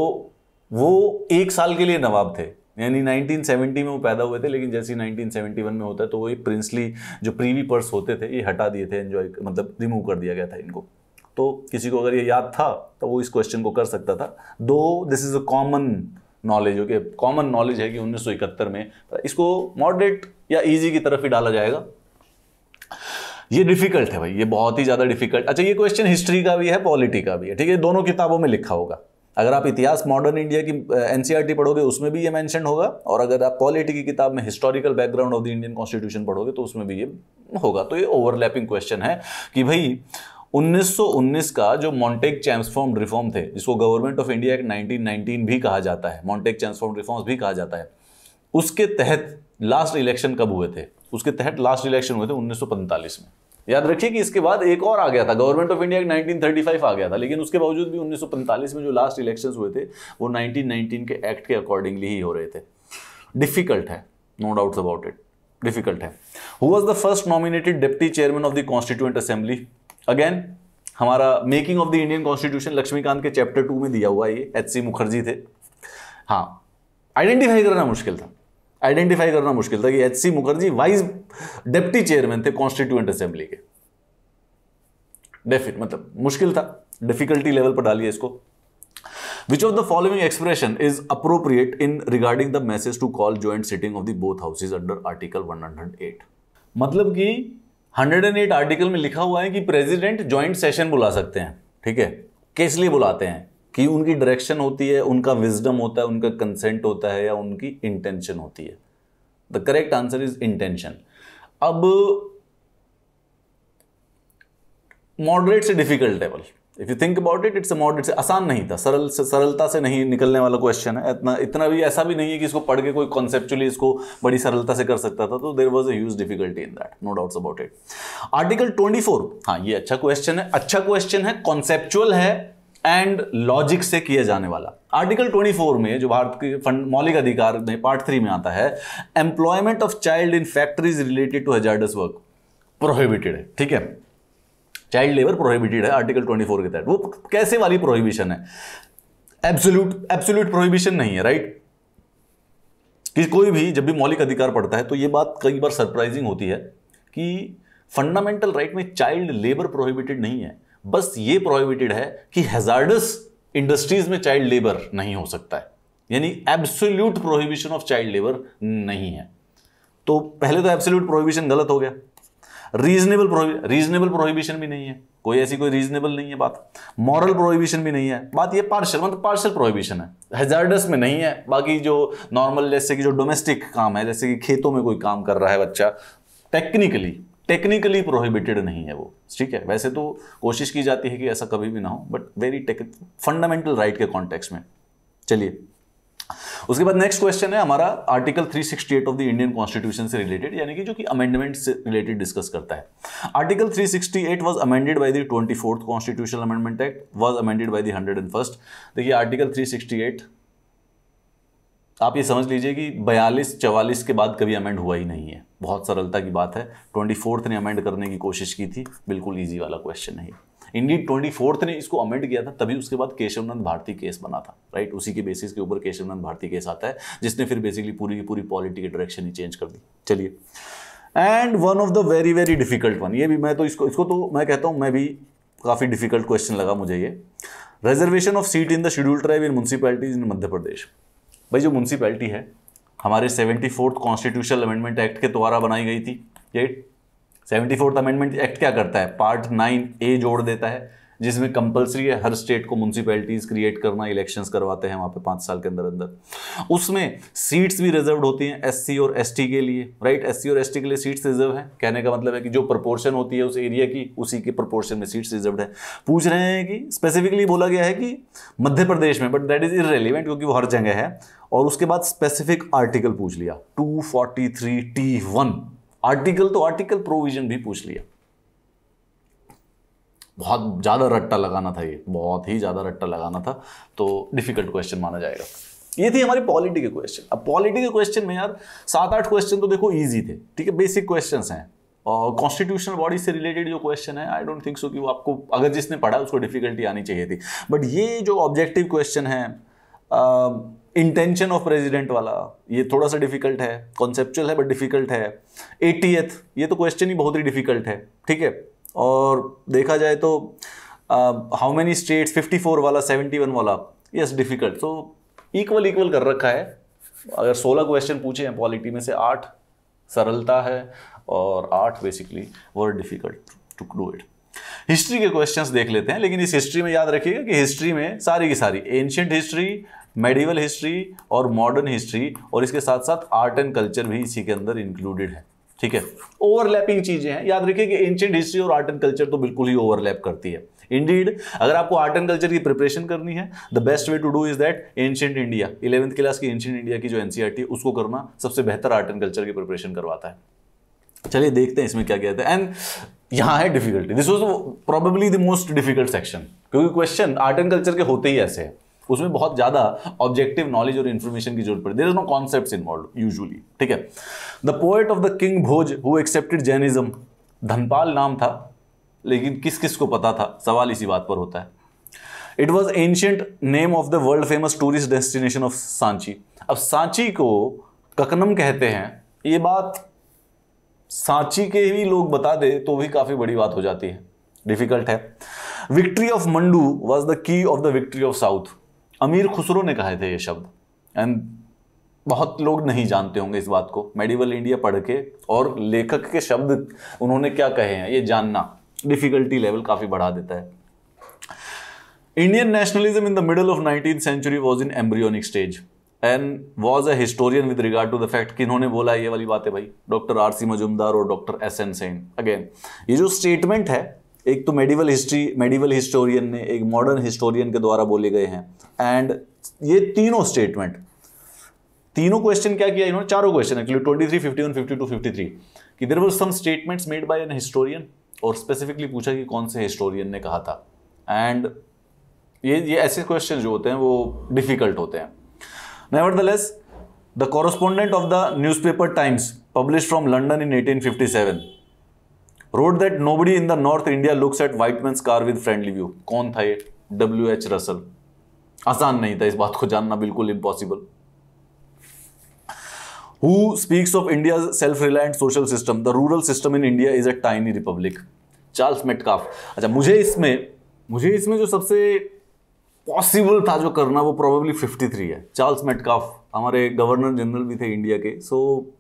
वो एक साल के लिए नवाब थे यानी 1970 में वो पैदा हुए थे लेकिन जैसे ही 1971 में होता है तो वही प्रिंसली जो प्रीवी पर्स होते थे ये हटा दिए थे एंजॉय मतलब रिमूव कर दिया गया था इनको तो किसी को अगर ये याद था तो वो इस क्वेश्चन को कर सकता था though this is a common knowledge okay common knowledge है कि उन्नीस में तो इसको मॉडरेट या ईजी की तरफ ही डाला जाएगा ये डिफिकल्ट है भाई ये बहुत ही ज़्यादा डिफिकल्ट अच्छा ये क्वेश्चन हिस्ट्री का भी है पॉलिटी का भी है ठीक है दोनों किताबों में लिखा होगा अगर आप इतिहास मॉडर्न इंडिया की एन e पढ़ोगे उसमें भी ये मैंशन होगा और अगर आप पॉलिटी की किताब में historical background of the Indian constitution पढ़ोगे तो उसमें भी ये होगा तो ये ओवरलैपिंग क्वेश्चन है कि भाई 1919 का जो मॉन्टेक चैम्सफॉर्म रिफॉर्म थे जिसको गवर्नमेंट ऑफ इंडिया एक्ट 1919 भी कहा जाता है मॉन्टेक चैम्सफॉर्म रिफॉर्म्स भी कहा जाता है उसके तहत लास्ट इलेक्शन कब हुए थे उसके तहत लास्ट इलेक्शन हुए थे 1945 में याद रखिए कि इसके बाद एक और आ गया था गवर्नमेंट ऑफ इंडिया का 1935 आ गया था लेकिन उसके बावजूद भी 1945 में जो लास्ट इलेक्शन हुए थे वो 1919 के एक्ट के अकॉर्डिंगली ही हो रहे थे डिफिकल्ट है no doubt about it difficult है who was the first nominated deputy chairman of the constituent assembly again हमारा making of the Indian constitution Laxmikanth के चैप्टर टू में दिया हुआ ये एच सी मुखर्जी थे हाँ आइडेंटिफाई करना मुश्किल था आइडेंटिफाई करना मुश्किल था कि H C Mukherjee vice deputy chairman थे कॉन्स्टिट्यूएंट असेंबली के डेफिट मतलब मुश्किल था डिफिकल्टी लेवल पर डालिए इसको which of the following expression is appropriate in regarding the message to call joint sitting of the both houses under article eight मतलब कि एट आर्टिकल में लिखा हुआ है कि प्रेजिडेंट ज्वाइंट सेशन बुला सकते हैं ठीक है किस लिए बुलाते हैं कि उनकी डायरेक्शन होती है उनका विजडम होता है उनका कंसेंट होता है या उनकी इंटेंशन होती है the correct answer is intention अब मॉडरेट से difficult level if you think about it it's moderate से आसान नहीं था सरल से सरलता से नहीं निकलने वाला क्वेश्चन है इतना इतना भी ऐसा भी नहीं है कि इसको पढ़ के कोई कॉन्सेप्चुअली इसको बड़ी सरलता से कर सकता था तो there was a difficulty in that no doubt about it article twenty four हाँ ये अच्छा क्वेश्चन है अच्छा क्वेश्चन है कॉन्सेप्चुअल है एंड लॉजिक से किए जाने वाला आर्टिकल 24 में जो भारत के फंड मौलिक अधिकार में पार्ट थ्री में आता है employment of child in factories related to hazard work prohibited है ठीक है चाइल्ड लेबर प्रोहिबिटेड है आर्टिकल 24 के तहत वो कैसे वाली प्रोहिबिशन है एब्सोल्यूट एब्सोल्यूट प्रोहिबिशन नहीं है राइट कि कोई भी जब भी मौलिक अधिकार पड़ता है तो ये बात कई बार सरप्राइजिंग होती है कि फंडामेंटल राइट में चाइल्ड लेबर प्रोहिबिटेड नहीं है बस ये प्रोहिबिटेड है कि हेजार्डस इंडस्ट्रीज में चाइल्ड लेबर नहीं हो सकता है यानी absolute prohibition of child labour नहीं है तो पहले तो एब्सोल्यूट प्रोहिबिशन गलत हो गया रीजनेबल रीजनेबल प्रोहिबिशन भी नहीं है कोई ऐसी कोई रीजनेबल नहीं है बात मॉरल प्रोहिबिशन भी नहीं है बात ये पार्शल मतलब पार्शल प्रोहिबिशन है हेजार्डस में नहीं है बाकी जो नॉर्मल जैसे कि जो डोमेस्टिक काम है जैसे कि खेतों में कोई काम कर रहा है बच्चा टेक्निकली टेक्निकली प्रोहिबिटेड नहीं है वो ठीक है वैसे तो कोशिश की जाती है कि ऐसा कभी भी ना हो बट वेरी फंडामेंटल राइट के कॉन्टेक्स्ट में चलिए उसके बाद नेक्स्ट क्वेश्चन है हमारा article 368 of the Indian constitution से रिलेटेड यानी कि जो कि अमेंडमेंट से रिलेटेड डिस्कस करता है article 368 was amended by the 24th constitutional amendment act was amended by the 101st देखिए आर्टिकल 368 आप ये समझ लीजिए कि बयालीस चवालीस के बाद कभी अमेंड हुआ ही नहीं है बहुत सरलता की बात है ट्वेंटी फोर्थ ने अमेंड करने की कोशिश की थी बिल्कुल ईजी वाला क्वेश्चन है इंडी ट्वेंटी फोर्थ ने इसको अमेंड किया था तभी उसके बाद केशवनंद भारती केस बना था राइट उसी के बेसिस के ऊपर केशवनंद भारती केस आता है जिसने फिर बेसिकली पूरी की पूरी पॉलिटी की डायरेक्शन ही चेंज कर दी चलिए and one of the very very difficult one ये भी मैं तो इसको इसको तो मैं कहता हूँ मैं भी काफ़ी डिफिकल्ट क्वेश्चन लगा मुझे ये reservation of seat in the schedule tribe in municipalities in Madhya Pradesh भाई जो म्यूनसिपैलिटी है हमारे seventy fourth constitutional amendment act के द्वारा बनाई गई थी ये सेवेंटी फोर्थ अमेंडमेंट एक्ट क्या करता है पार्ट नाइन ए जोड़ देता है जिसमें कंपलसरी है हर स्टेट को म्यूनसिपैलिटीज़ क्रिएट करना इलेक्शंस करवाते हैं वहाँ पे पाँच साल के अंदर अंदर उसमें सीट्स भी रिजर्व होती हैं एस और एस के लिए राइट एस और एस के लिए सीट्स रिजर्व है कहने का मतलब है कि जो प्रपोर्शन होती है उस एरिया की उसी के प्रपोर्शन में सीट्स रिजर्व है पूछ रहे हैं कि स्पेसिफिकली बोला गया है कि मध्य प्रदेश में बट दैट इज़ इरेलीवेंट क्योंकि वो हर जगह है और उसके बाद स्पेसिफिक आर्टिकल पूछ लिया टू टी वन आर्टिकल तो आर्टिकल प्रोविजन भी पूछ लिया बहुत ज़्यादा रट्टा लगाना था ये बहुत ही ज़्यादा रट्टा लगाना था तो डिफ़िकल्ट क्वेश्चन माना जाएगा ये थी हमारी पॉलिटी के क्वेश्चन अब पॉलिटी के क्वेश्चन में यार सात आठ क्वेश्चन तो देखो ईजी थे ठीक है बेसिक क्वेश्चन हैं और कॉन्स्टिट्यूशनल बॉडी से रिलेटेड जो क्वेश्चन है आई डोंट थिंक सो कि वो आपको अगर जिसने पढ़ा उसको डिफिकल्टी आनी चाहिए थी बट ये जो ऑब्जेक्टिव क्वेश्चन है इंटेंशन ऑफ प्रेसिडेंट वाला ये थोड़ा सा डिफिकल्ट है कॉन्सेप्चुअल है बट डिफिकल्ट है एटीएथ ये तो क्वेश्चन ही बहुत ही डिफिकल्ट है ठीक है और देखा जाए तो हाउ मैनी स्टेट्स 54 वाला 71 वाला यस डिफिकल्ट तो इक्वल इक्वल कर रखा है अगर 16 क्वेश्चन पूछे हैं पॉलिटी में से आठ सरलता है और आठ basically were difficult to do it history के क्वेश्चंस देख लेते हैं लेकिन इस हिस्ट्री में याद रखिएगा कि हिस्ट्री में सारी की सारी एंशियंट हिस्ट्री मेडिवल हिस्ट्री और मॉडर्न हिस्ट्री और इसके साथ साथ आर्ट एंड कल्चर भी इसी के अंदर इंक्लूडेड है ठीक है ओवरलैपिंग चीजें हैं याद रखिए कि एंशियंट हिस्ट्री और आर्ट एंड कल्चर तो बिल्कुल ही ओवरलैप करती है इंडीड अगर आपको आर्ट एंड कल्चर की प्रिपरेशन करनी है the best way to do is that ancient India eleventh class की एंशियंट इंडिया की जो एनसीआरटी e उसको करना सबसे बेहतर आर्ट एंड कल्चर की प्रिपरेशन करवाता है चलिए देखते हैं इसमें क्या कहते हैं एंड यहाँ है difficulty this was probably the most difficult section क्योंकि क्वेश्चन आर्ट एंड कल्चर के होते ही ऐसे हैं उसमें बहुत ज़्यादा ऑब्जेक्टिव नॉलेज और इन्फॉर्मेशन की जरूरत पड़ती है there is no concept involve usually ठीक है the poet of the king Bhoj who accepted Jainism Dhanpal नाम था लेकिन किस किस को पता था सवाल इसी बात पर होता है it was ancient name of the world famous tourist destination of Sanchi अब सांची को ककनम कहते हैं ये बात सांची के ही लोग बता दे तो भी काफ़ी बड़ी बात हो जाती है डिफिकल्ट है victory of Mandu was the key of the victory of south Amir Khusro ने कहे थे ये शब्द एंड बहुत लोग नहीं जानते होंगे इस बात को मेडिवल इंडिया पढ़ के और लेखक के शब्द उन्होंने क्या कहे हैं ये जानना डिफ़िकल्टी लेवल काफ़ी बढ़ा देता है Indian nationalism in the middle of nineteen century was in embryonic stage and was a historian with regard to the fact कि इन्होंने बोला ये वाली बात है भाई डॉक्टर आर सी मजुमदार और doctor S N Sen again ये जो स्टेटमेंट है एक तो मेडिवल हिस्ट्री मेडिवल हिस्टोरियन ने एक मॉडर्न हिस्टोरियन के द्वारा बोले गए हैं एंड ये तीनों स्टेटमेंट तीनों क्वेश्चन क्या किया इन्होंने चारों question actually twenty three fifty one fifty two fifty three कि there was some statements made by an historian और स्पेसिफिकली पूछा कि कौन से हिस्टोरियन ने कहा था एंड ये ये ऐसे क्वेश्चन जो होते हैं वो डिफिकल्ट होते हैं nevertheless the correspondent of the newspaper Times publish from London in eighteen fifty seven wrote that nobody in the north India looks at white man car with friendly view कौन था ये W H Russell आसान नहीं था इस बात को जानना बिल्कुल impossible who speaks of India self reliant social system the rural system in India is a tiny republic Charles Metcalfe अच्छा मुझे इसमें मुझे इसमें जो सबसे पॉसिबल था जो करना वो प्रोबेबली 53 है चार्ल्स मेटकाफ हमारे गवर्नर जनरल भी थे इंडिया के सो so,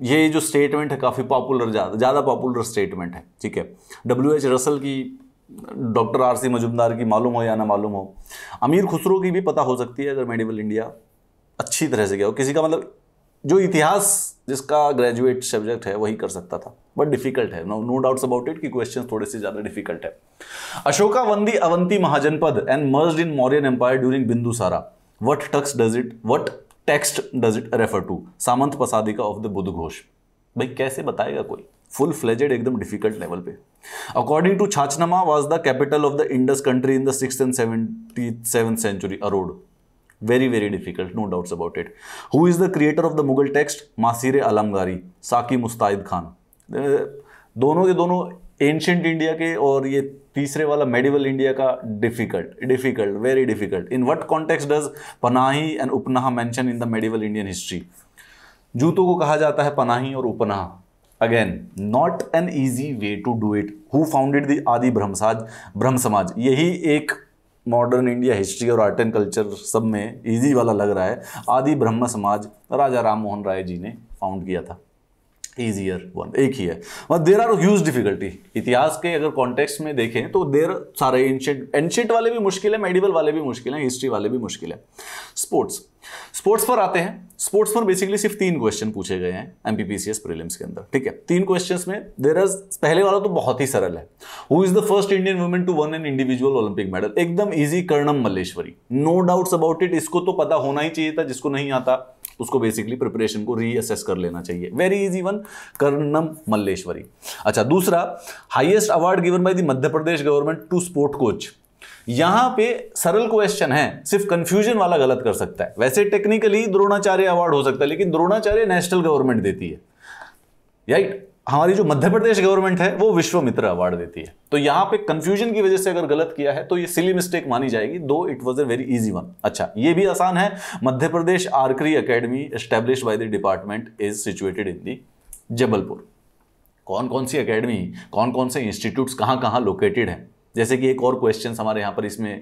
ये जो स्टेटमेंट है काफ़ी पॉपुलर ज़्यादा ज़्यादा पॉपुलर स्टेटमेंट है ठीक है डब्ल्यू एच रसल की डॉक्टर आर सी मजुमदार की मालूम हो या ना मालूम हो अमीर खुसरो की भी पता हो सकती है अगर मेडिवल इंडिया अच्छी तरह से गया हो किसी का मतलब जो इतिहास जिसका ग्रेजुएट सब्जेक्ट है वही कर सकता था बट डिफिकल्ट है no no doubts about it कि क्वेश्चन थोड़े से ज़्यादा डिफिकल्ट है अशोका वंदी Avanti mahajanapada and merge in Mauryan empire during Bindusara what text does it what text does it refer to Samantapasadika of the Buddhaghosa भाई कैसे बताएगा कोई फुल फ्लेजेड एकदम डिफिकल्ट लेवल पे according to Chachnama was the capital of the Indus country in the six and seventy seven century Aror very very difficult no doubts about it who is the creator of the Mughal text Maasir Alamgiri Saqi Mustaid Khan दोनों के दोनों ancient India के और ये तीसरे वाला medieval India का difficult difficult very difficult in what context does Panahi and Upanaha mention in the medieval Indian history जूतों को कहा जाता है पनाही और उपनाह again not an easy way to do it who founded the Adi Brahmo Samaj Brahmo Samaj यही एक मॉडर्न इंडिया हिस्ट्री और आर्ट एंड कल्चर सब में ईजी वाला लग रहा है आदि ब्रह्म समाज राजा राम मोहन राय जी ने फाउंड किया था ईजियर वन एक ही है और देर आर ह्यूज डिफिकल्टी इतिहास के अगर कॉन्टेक्स्ट में देखें तो देर सारे एंशेंट एंशेंट वाले भी मुश्किल है मेडिवल वाले भी मुश्किल है हिस्ट्री वाले भी मुश्किल है स्पोर्ट्स स्पोर्ट्स पर आते हैं स्पोर्ट्स पर बेसिकली सिर्फ तीन क्वेश्चन पूछे गए हैं एमपीपीसीएस प्रीलिम्स के अंदर ठीक है तीन क्वेश्चन में देर आज पहले वाला तो बहुत ही सरल है who is the first Indian women to won an individual Olympic medal एकदम easy Karnam Malleswari no doubts about it इसको तो पता होना ही चाहिए था जिसको नहीं आता उसको बेसिकली प्रिपरेशन को रीअसेस कर लेना चाहिए very easy one Karnam Malleswari अच्छा दूसरा highest award given by the Madhya Pradesh government to sport coach यहां पे सरल क्वेश्चन है सिर्फ कंफ्यूजन वाला गलत कर सकता है वैसे टेक्निकली द्रोणाचार्य अवार्ड हो सकता है लेकिन द्रोणाचार्य नेशनल गवर्नमेंट देती है राइट हमारी जो मध्य प्रदेश गवर्नमेंट है वो विश्वमित्र अवार्ड देती है तो यहाँ पे कंफ्यूजन की वजह से अगर गलत किया है तो ये सिली मिस्टेक मानी जाएगी though it was a very easy one अच्छा ये भी आसान है Madhya Pradesh archery academy establish by the department is situated in the Jabalpur कौन कौन सी अकेडमी कौन कौन से इंस्टीट्यूट्स कहाँ कहाँ लोकेटेड हैं जैसे कि एक और क्वेश्चन हमारे यहाँ पर इसमें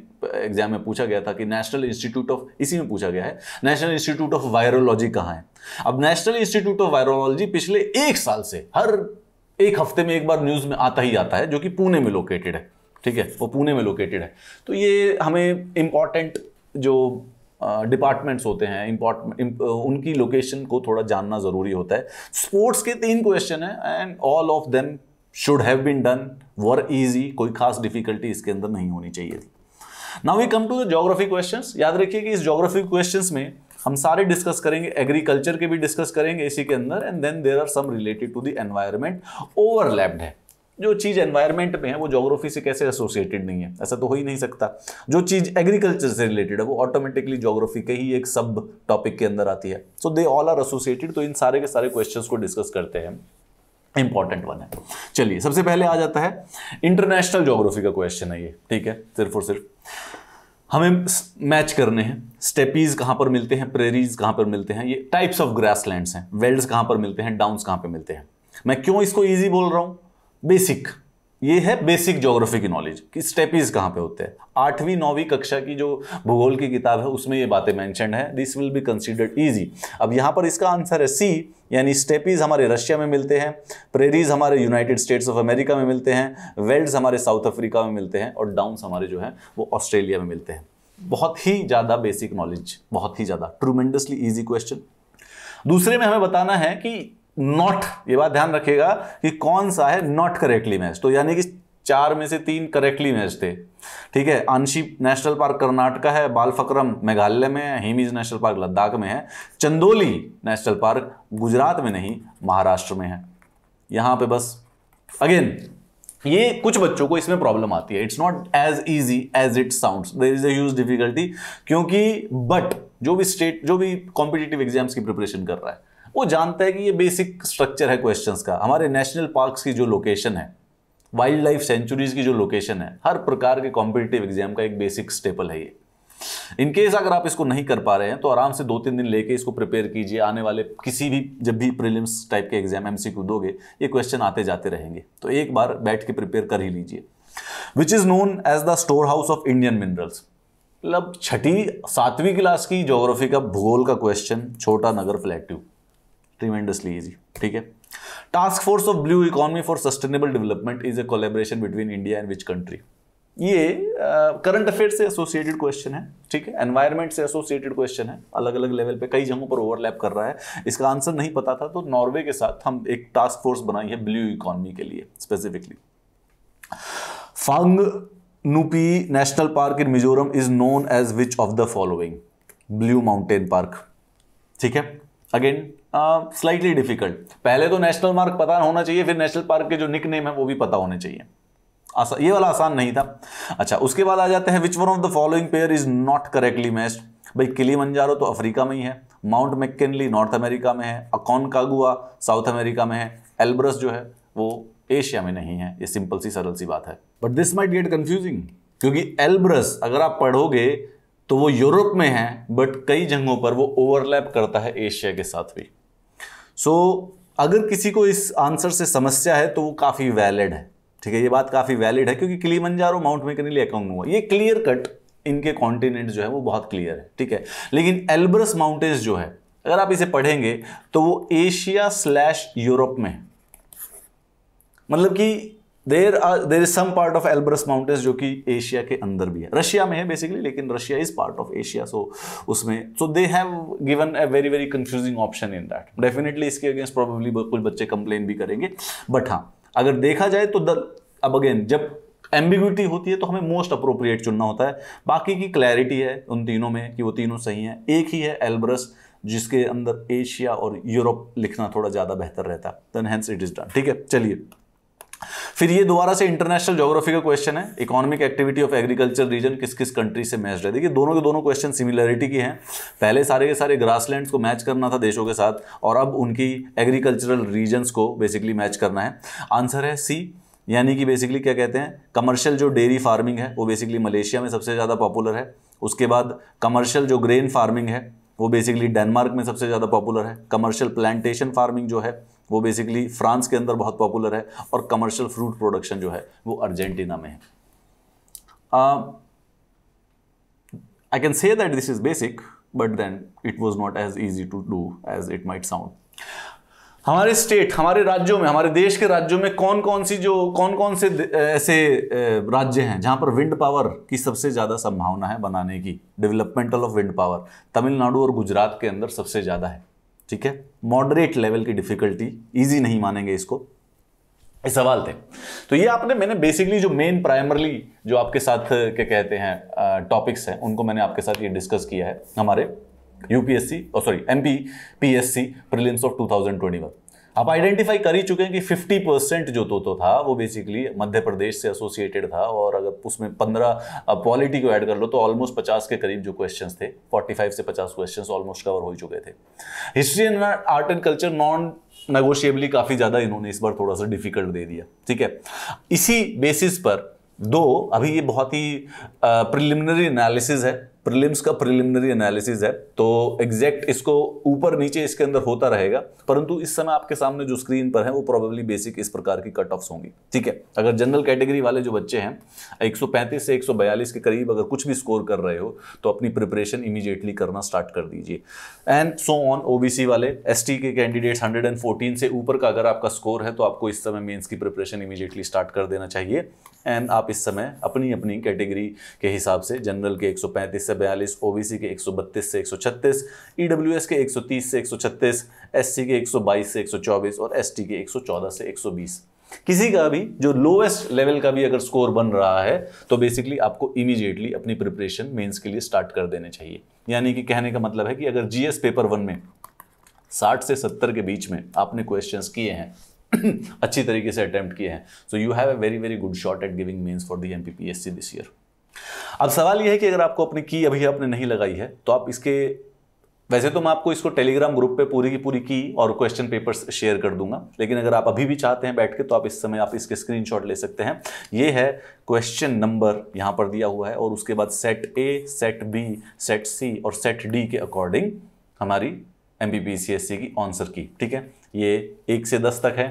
एग्जाम में पूछा गया था कि नेशनल इंस्टीट्यूट ऑफ इसी में पूछा गया है नेशनल इंस्टीट्यूट ऑफ वायरोलॉजी कहाँ है अब नेशनल इंस्टीट्यूट ऑफ वायरोलॉजी पिछले एक साल से हर एक हफ्ते में एक बार न्यूज़ में आता ही आता है जो कि पुणे में लोकेटेड है ठीक है वो पुणे में लोकेटेड है तो ये हमें इंपॉर्टेंट जो डिपार्टमेंट्स होते हैं इम्पॉर्ट उनकी लोकेशन को थोड़ा जानना ज़रूरी होता है स्पोर्ट्स के तीन क्वेश्चन हैं and all of them should have been done were easy कोई खास डिफिकल्टी इसके अंदर नहीं होनी चाहिए थी now we come to the geography question याद रखिए कि इस जोग्राफी क्वेश्चन में हम सारे डिस्कस करेंगे एग्रीकल्चर के भी डिस्कस करेंगे इसी के अंदर and then there are some related to the environment overlapped है जो चीज़ एनवायरमेंट में है वो जोग्राफी से कैसे एसोसिएटेड नहीं है ऐसा तो हो ही नहीं सकता जो चीज़ एग्रीकल्चर से रिलेटेड है वो ऑटोमेटिकली जोग्राफी के ही एक सब टॉपिक के अंदर आती है so they all are associated तो इन सारे के सारे क्वेश्चंस को डिस्कस करते हैं इंपॉर्टेंट वन है चलिए सबसे पहले आ जाता है इंटरनेशनल जोग्राफी का क्वेश्चन है ये ठीक है सिर्फ और सिर्फ हमें मैच करने हैं स्टेपीज कहाँ पर मिलते हैं प्रेरीज कहाँ पर मिलते हैं ये टाइप्स ऑफ ग्रास लैंड्स हैं वेल्ड्स कहाँ पर मिलते हैं डाउन्स कहाँ पर मिलते हैं मैं क्यों इसको ईजी बोल रहा हूँ बेसिक ये है बेसिक जोग्राफी की नॉलेज कि स्टेपीज कहाँ पे होते हैं आठवीं नौवीं कक्षा की जो भूगोल की किताब है उसमें ये बातें मैंशनड है this will be considered easy अब यहाँ पर इसका आंसर है सी यानी स्टेपीज हमारे रशिया में मिलते हैं प्रेरीज हमारे यूनाइटेड स्टेट्स ऑफ अमेरिका में मिलते हैं वेल्ड्स हमारे साउथ अफ्रीका में मिलते हैं और डाउन्स हमारे जो हैं वो ऑस्ट्रेलिया में मिलते हैं बहुत ही ज़्यादा बेसिक नॉलेज बहुत ही ज़्यादा ट्रूमेंडसली ईजी क्वेश्चन दूसरे में हमें बताना है कि नॉट ये बात ध्यान रखिएगा कि कौन सा है नॉट करेक्टली मैच तो यानी कि चार में से तीन करेक्टली मैच थे ठीक है अंशी नेशनल पार्क कर्नाटका है बालफक्रम मेघालय में है हेमीज नेशनल पार्क लद्दाख में है चंदोली नेशनल पार्क गुजरात में नहीं महाराष्ट्र में है यहां पे बस अगेन ये कुछ बच्चों को इसमें प्रॉब्लम आती है it's not as easy as it sounds there is a difficulty क्योंकि बट जो भी स्टेट जो भी कॉम्पिटेटिव एग्जाम्स की प्रिपरेशन कर रहा है वो जानता है कि ये बेसिक स्ट्रक्चर है क्वेश्चन का हमारे नेशनल पार्क्स की जो लोकेशन है वाइल्ड लाइफ सेंचुरीज की जो लोकेशन है हर प्रकार के कॉम्पिटेटिव एग्जाम का एक बेसिक स्टेपल है ये इनकेस अगर आप इसको नहीं कर पा रहे हैं तो आराम से दो तीन दिन लेके इसको प्रिपेयर कीजिए आने वाले किसी भी जब भी प्रीलिम्स टाइप के एग्जाम सी दोगे ये क्वेश्चन आते जाते रहेंगे तो एक बार बैठ के प्रिपेयर कर ही लीजिए which is known as the storehouse of Indian minerals मतलब छठी सातवीं क्लास की जोग्राफी का भूगोल का क्वेश्चन छोटा नगर फ्लैट्यू ट्रीमेंडसली ईजी ठीक है task force of blue economy for sustainable development is a collaboration between India and which country ये करंट uh, अफेयर से एसोसिएटेड क्वेश्चन है ठीक है एनवायरमेंट से एसोसिएटेड क्वेश्चन है अलग अलग लेवल पे कई जगहों पर ओवरलैप कर रहा है इसका आंसर नहीं पता था तो नॉर्वे के साथ हम एक टास्क फोर्स बनाई है ब्लू इकोनॉमी के लिए specifically Phawngpui national park in Mizoram is known as which of the following blue mountain park ठीक है अगेन स्लाइटली डिफिकल्ट पहले तो नेशनल मार्क पता होना चाहिए फिर नेशनल पार्क के जो निक नेम है वो भी पता होने चाहिए आसा ये वाला आसान नहीं था अच्छा उसके बाद आ जाते हैं which one of the following pair is not correctly matched भाई किली मंजारो तो अफ्रीका में ही है माउंट मैकेनली नॉर्थ अमेरिका में है अकॉन कागुआ साउथ अमेरिका में है एल्ब्रस जो है वो एशिया में नहीं है ये सिंपल सी सरल सी बात है but this might get confusing क्योंकि एल्ब्रस अगर आप पढ़ोगे तो वो यूरोप में है बट कई जगहों पर वो ओवरलैप करता है एशिया के साथ भी सो so, अगर किसी को इस आंसर से समस्या है तो वो काफ़ी वैलिड है ठीक है ये बात काफ़ी वैलिड है क्योंकि क्लीमंजारो माउंट मेकनली अकाउंट हुआ ये क्लियर कट इनके कॉन्टिनेंट जो है वो बहुत क्लियर है ठीक है लेकिन एल्ब्रस माउंटेन्स जो है अगर आप इसे पढ़ेंगे तो वो एशिया स्लैश यूरोप में मतलब कि there are there is some part of Elbrus mountains जो कि एशिया के अंदर भी है रशिया में है बेसिकली लेकिन Russia is part of Asia so उसमें so they have given a very very confusing option in that definitely इसके अगेंस्ट प्रॉब्लली कुछ बच्चे कंप्लेन भी करेंगे बट हाँ अगर देखा जाए तो द अब अगेन जब एम्बिग्यूटी होती है तो हमें मोस्ट अप्रोप्रिएट चुनना होता है बाकी की क्लैरिटी है उन तीनों में कि वो तीनों सही हैं एक ही है एल्ब्रस जिसके अंदर एशिया और यूरोप लिखना थोड़ा ज़्यादा बेहतर रहता है then hence it is done ठीक है चलिए फिर ये दोबारा से इंटरनेशनल ज्योग्राफी का क्वेश्चन है economic activity of agriculture region किस किस कंट्री से मैच है देखिए दोनों के दोनों क्वेश्चन सिमिलरिटी की हैं पहले सारे के सारे ग्रासलैंड्स को मैच करना था देशों के साथ और अब उनकी एग्रीकल्चरल रीजन्स को बेसिकली मैच करना है आंसर है सी यानी कि बेसिकली क्या कहते हैं कमर्शियल जो डेयरी फार्मिंग है वो बेसिकली मलेशिया में सबसे ज़्यादा पॉपुलर है उसके बाद कमर्शियल जो ग्रेन फार्मिंग है वो बेसिकली डेनमार्क में सबसे ज़्यादा पॉपुलर है कमर्शियल प्लांटेशन फार्मिंग जो है वो बेसिकली फ्रांस के अंदर बहुत पॉपुलर है और कमर्शियल फ्रूट प्रोडक्शन जो है वो अर्जेंटीना में है I can say that this is basic but then it was not as easy to do as it might sound हमारे स्टेट हमारे राज्यों में हमारे देश के राज्यों में कौन कौन सी जो कौन कौन से ऐसे राज्य हैं जहाँ पर विंड पावर की सबसे ज़्यादा संभावना है बनाने की developmental of wind power Tamil Nadu और गुजरात के अंदर सबसे ज़्यादा है ठीक है मॉडरेट लेवल की डिफिकल्टी इजी नहीं मानेंगे इसको इस सवाल थे तो ये आपने मैंने बेसिकली जो मेन प्राइमरली जो आपके साथ के कहते हैं टॉपिक्स हैं उनको मैंने आपके साथ ये डिस्कस किया है हमारे यूपीएससी और sorry M P P S C prelims of two thousand twenty one आप आइडेंटिफाई कर ही चुके हैं कि 50 परसेंट जो तो, तो था वो बेसिकली मध्य प्रदेश से एसोसिएटेड था और अगर उसमें 15 पॉलिटी को ऐड कर लो तो ऑलमोस्ट 50 के करीब जो क्वेश्चंस थे 45 से 50 क्वेश्चंस ऑलमोस्ट कवर हो ही चुके थे history and art and culture non negotiably काफ़ी ज़्यादा इन्होंने इस बार थोड़ा सा डिफिकल्ट दे दिया ठीक है इसी बेसिस पर दो अभी ये बहुत ही प्रिलिमिनरी एनालिसिस है प्रिलिम्स का प्रिलिमिनरी एनालिसिस है तो एग्जैक्ट इसको ऊपर नीचे इसके अंदर होता रहेगा परंतु इस समय आपके सामने जो स्क्रीन पर है वो प्रोबेबली बेसिक इस प्रकार की कट ऑफ होंगी ठीक है अगर जनरल कैटेगरी वाले जो बच्चे हैं 135 से 142 के करीब अगर कुछ भी स्कोर कर रहे हो तो अपनी प्रिपरेशन इमीजिएटली करना स्टार्ट कर दीजिए एंड सो ऑन ओबीसी वाले एस के कैंडिडेट्स हंड्रेड से ऊपर का अगर आपका स्कोर है तो आपको इस समय मेन्स की प्रिपरेशन इमीजिएटली स्टार्ट कर देना चाहिए एंड आप इस समय अपनी अपनी कैटेगरी के हिसाब से जनरल के एक से बयालीस ओ के 132 से 136, सौ के 130 से 136, एससी के 122 से 124 और एस के 114 से 120 किसी का भी जो लोएस्ट लेवल का भी अगर स्कोर बन रहा है तो बेसिकली आपको इमीजिएटली अपनी प्रिपरेशन मेंस के लिए स्टार्ट कर देने चाहिए यानी कि कहने का मतलब है कि अगर जीएस पेपर वन में 60 से 70 के बीच में आपने क्वेश्चंस किए हैं अच्छी तरीके से अटेम्प्ट किए हैं so you have a very very good shot at giving mains for the M P P S C this year अब सवाल यह है कि अगर आपको अपनी की अभी आपने नहीं लगाई है तो आप इसके वैसे तो मैं आपको इसको टेलीग्राम ग्रुप पे पूरी की पूरी की और क्वेश्चन पेपर्स शेयर कर दूंगा लेकिन अगर आप अभी भी चाहते हैं बैठ के तो आप इस समय आप इसके स्क्रीनशॉट ले सकते हैं ये है क्वेश्चन नंबर यहाँ पर दिया हुआ है और उसके बाद set A set B set C और सेट डी के अकॉर्डिंग हमारी एम बी की आंसर की ठीक है ये एक से दस तक है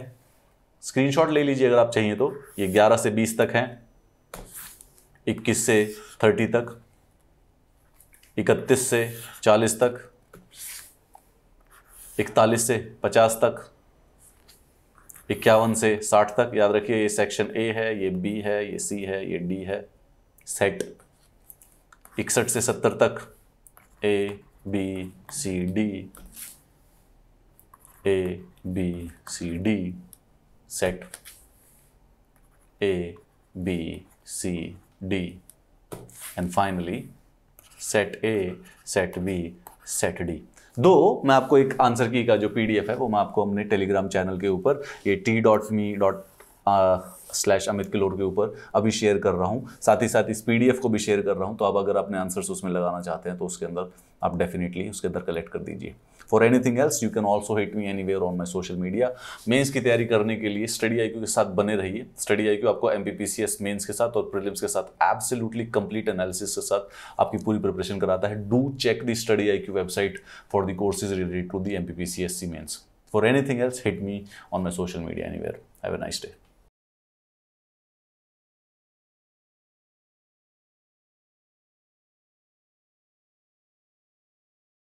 स्क्रीनशॉट ले लीजिए अगर आप चाहिए तो ये ग्यारह से बीस तक है इक्कीस से थर्टी तक इकतीस से चालीस तक इकतालीस से पचास तक इक्यावन से साठ तक याद रखिए ये सेक्शन ए है ये बी है ये सी है ये डी है सेट इकसठ से सत्तर तक A B C D A B C D set A B C D. And finally, set A, set B, set D. दो मैं आपको एक आंसर की का जो पीडीएफ है वो मैं आपको हमने टेलीग्राम चैनल के ऊपर ये T dot me dot slash Amit Kilor के ऊपर अभी शेयर कर रहा हूँ साथ ही साथ इस पीडीएफ को भी शेयर कर रहा हूँ तो आप अगर अपने आंसर्स उसमें लगाना चाहते हैं तो उसके अंदर आप डेफिनेटली उसके अंदर कलेक्ट कर दीजिए for anything else you can also hit me anywhere on my social media mains की तैयारी करने के लिए स्टडी आई के साथ बने रहिए स्टडी आई आपको एम मेंस के साथ और प्रिलिम्स के साथ एब्सोल्यूटली कंप्लीट एनालिसिस के साथ आपकी पूरी प्रिपरेशन कराता है do check the study I website for the courses related to the M P mains for anything else hit me on my social media where have a nice day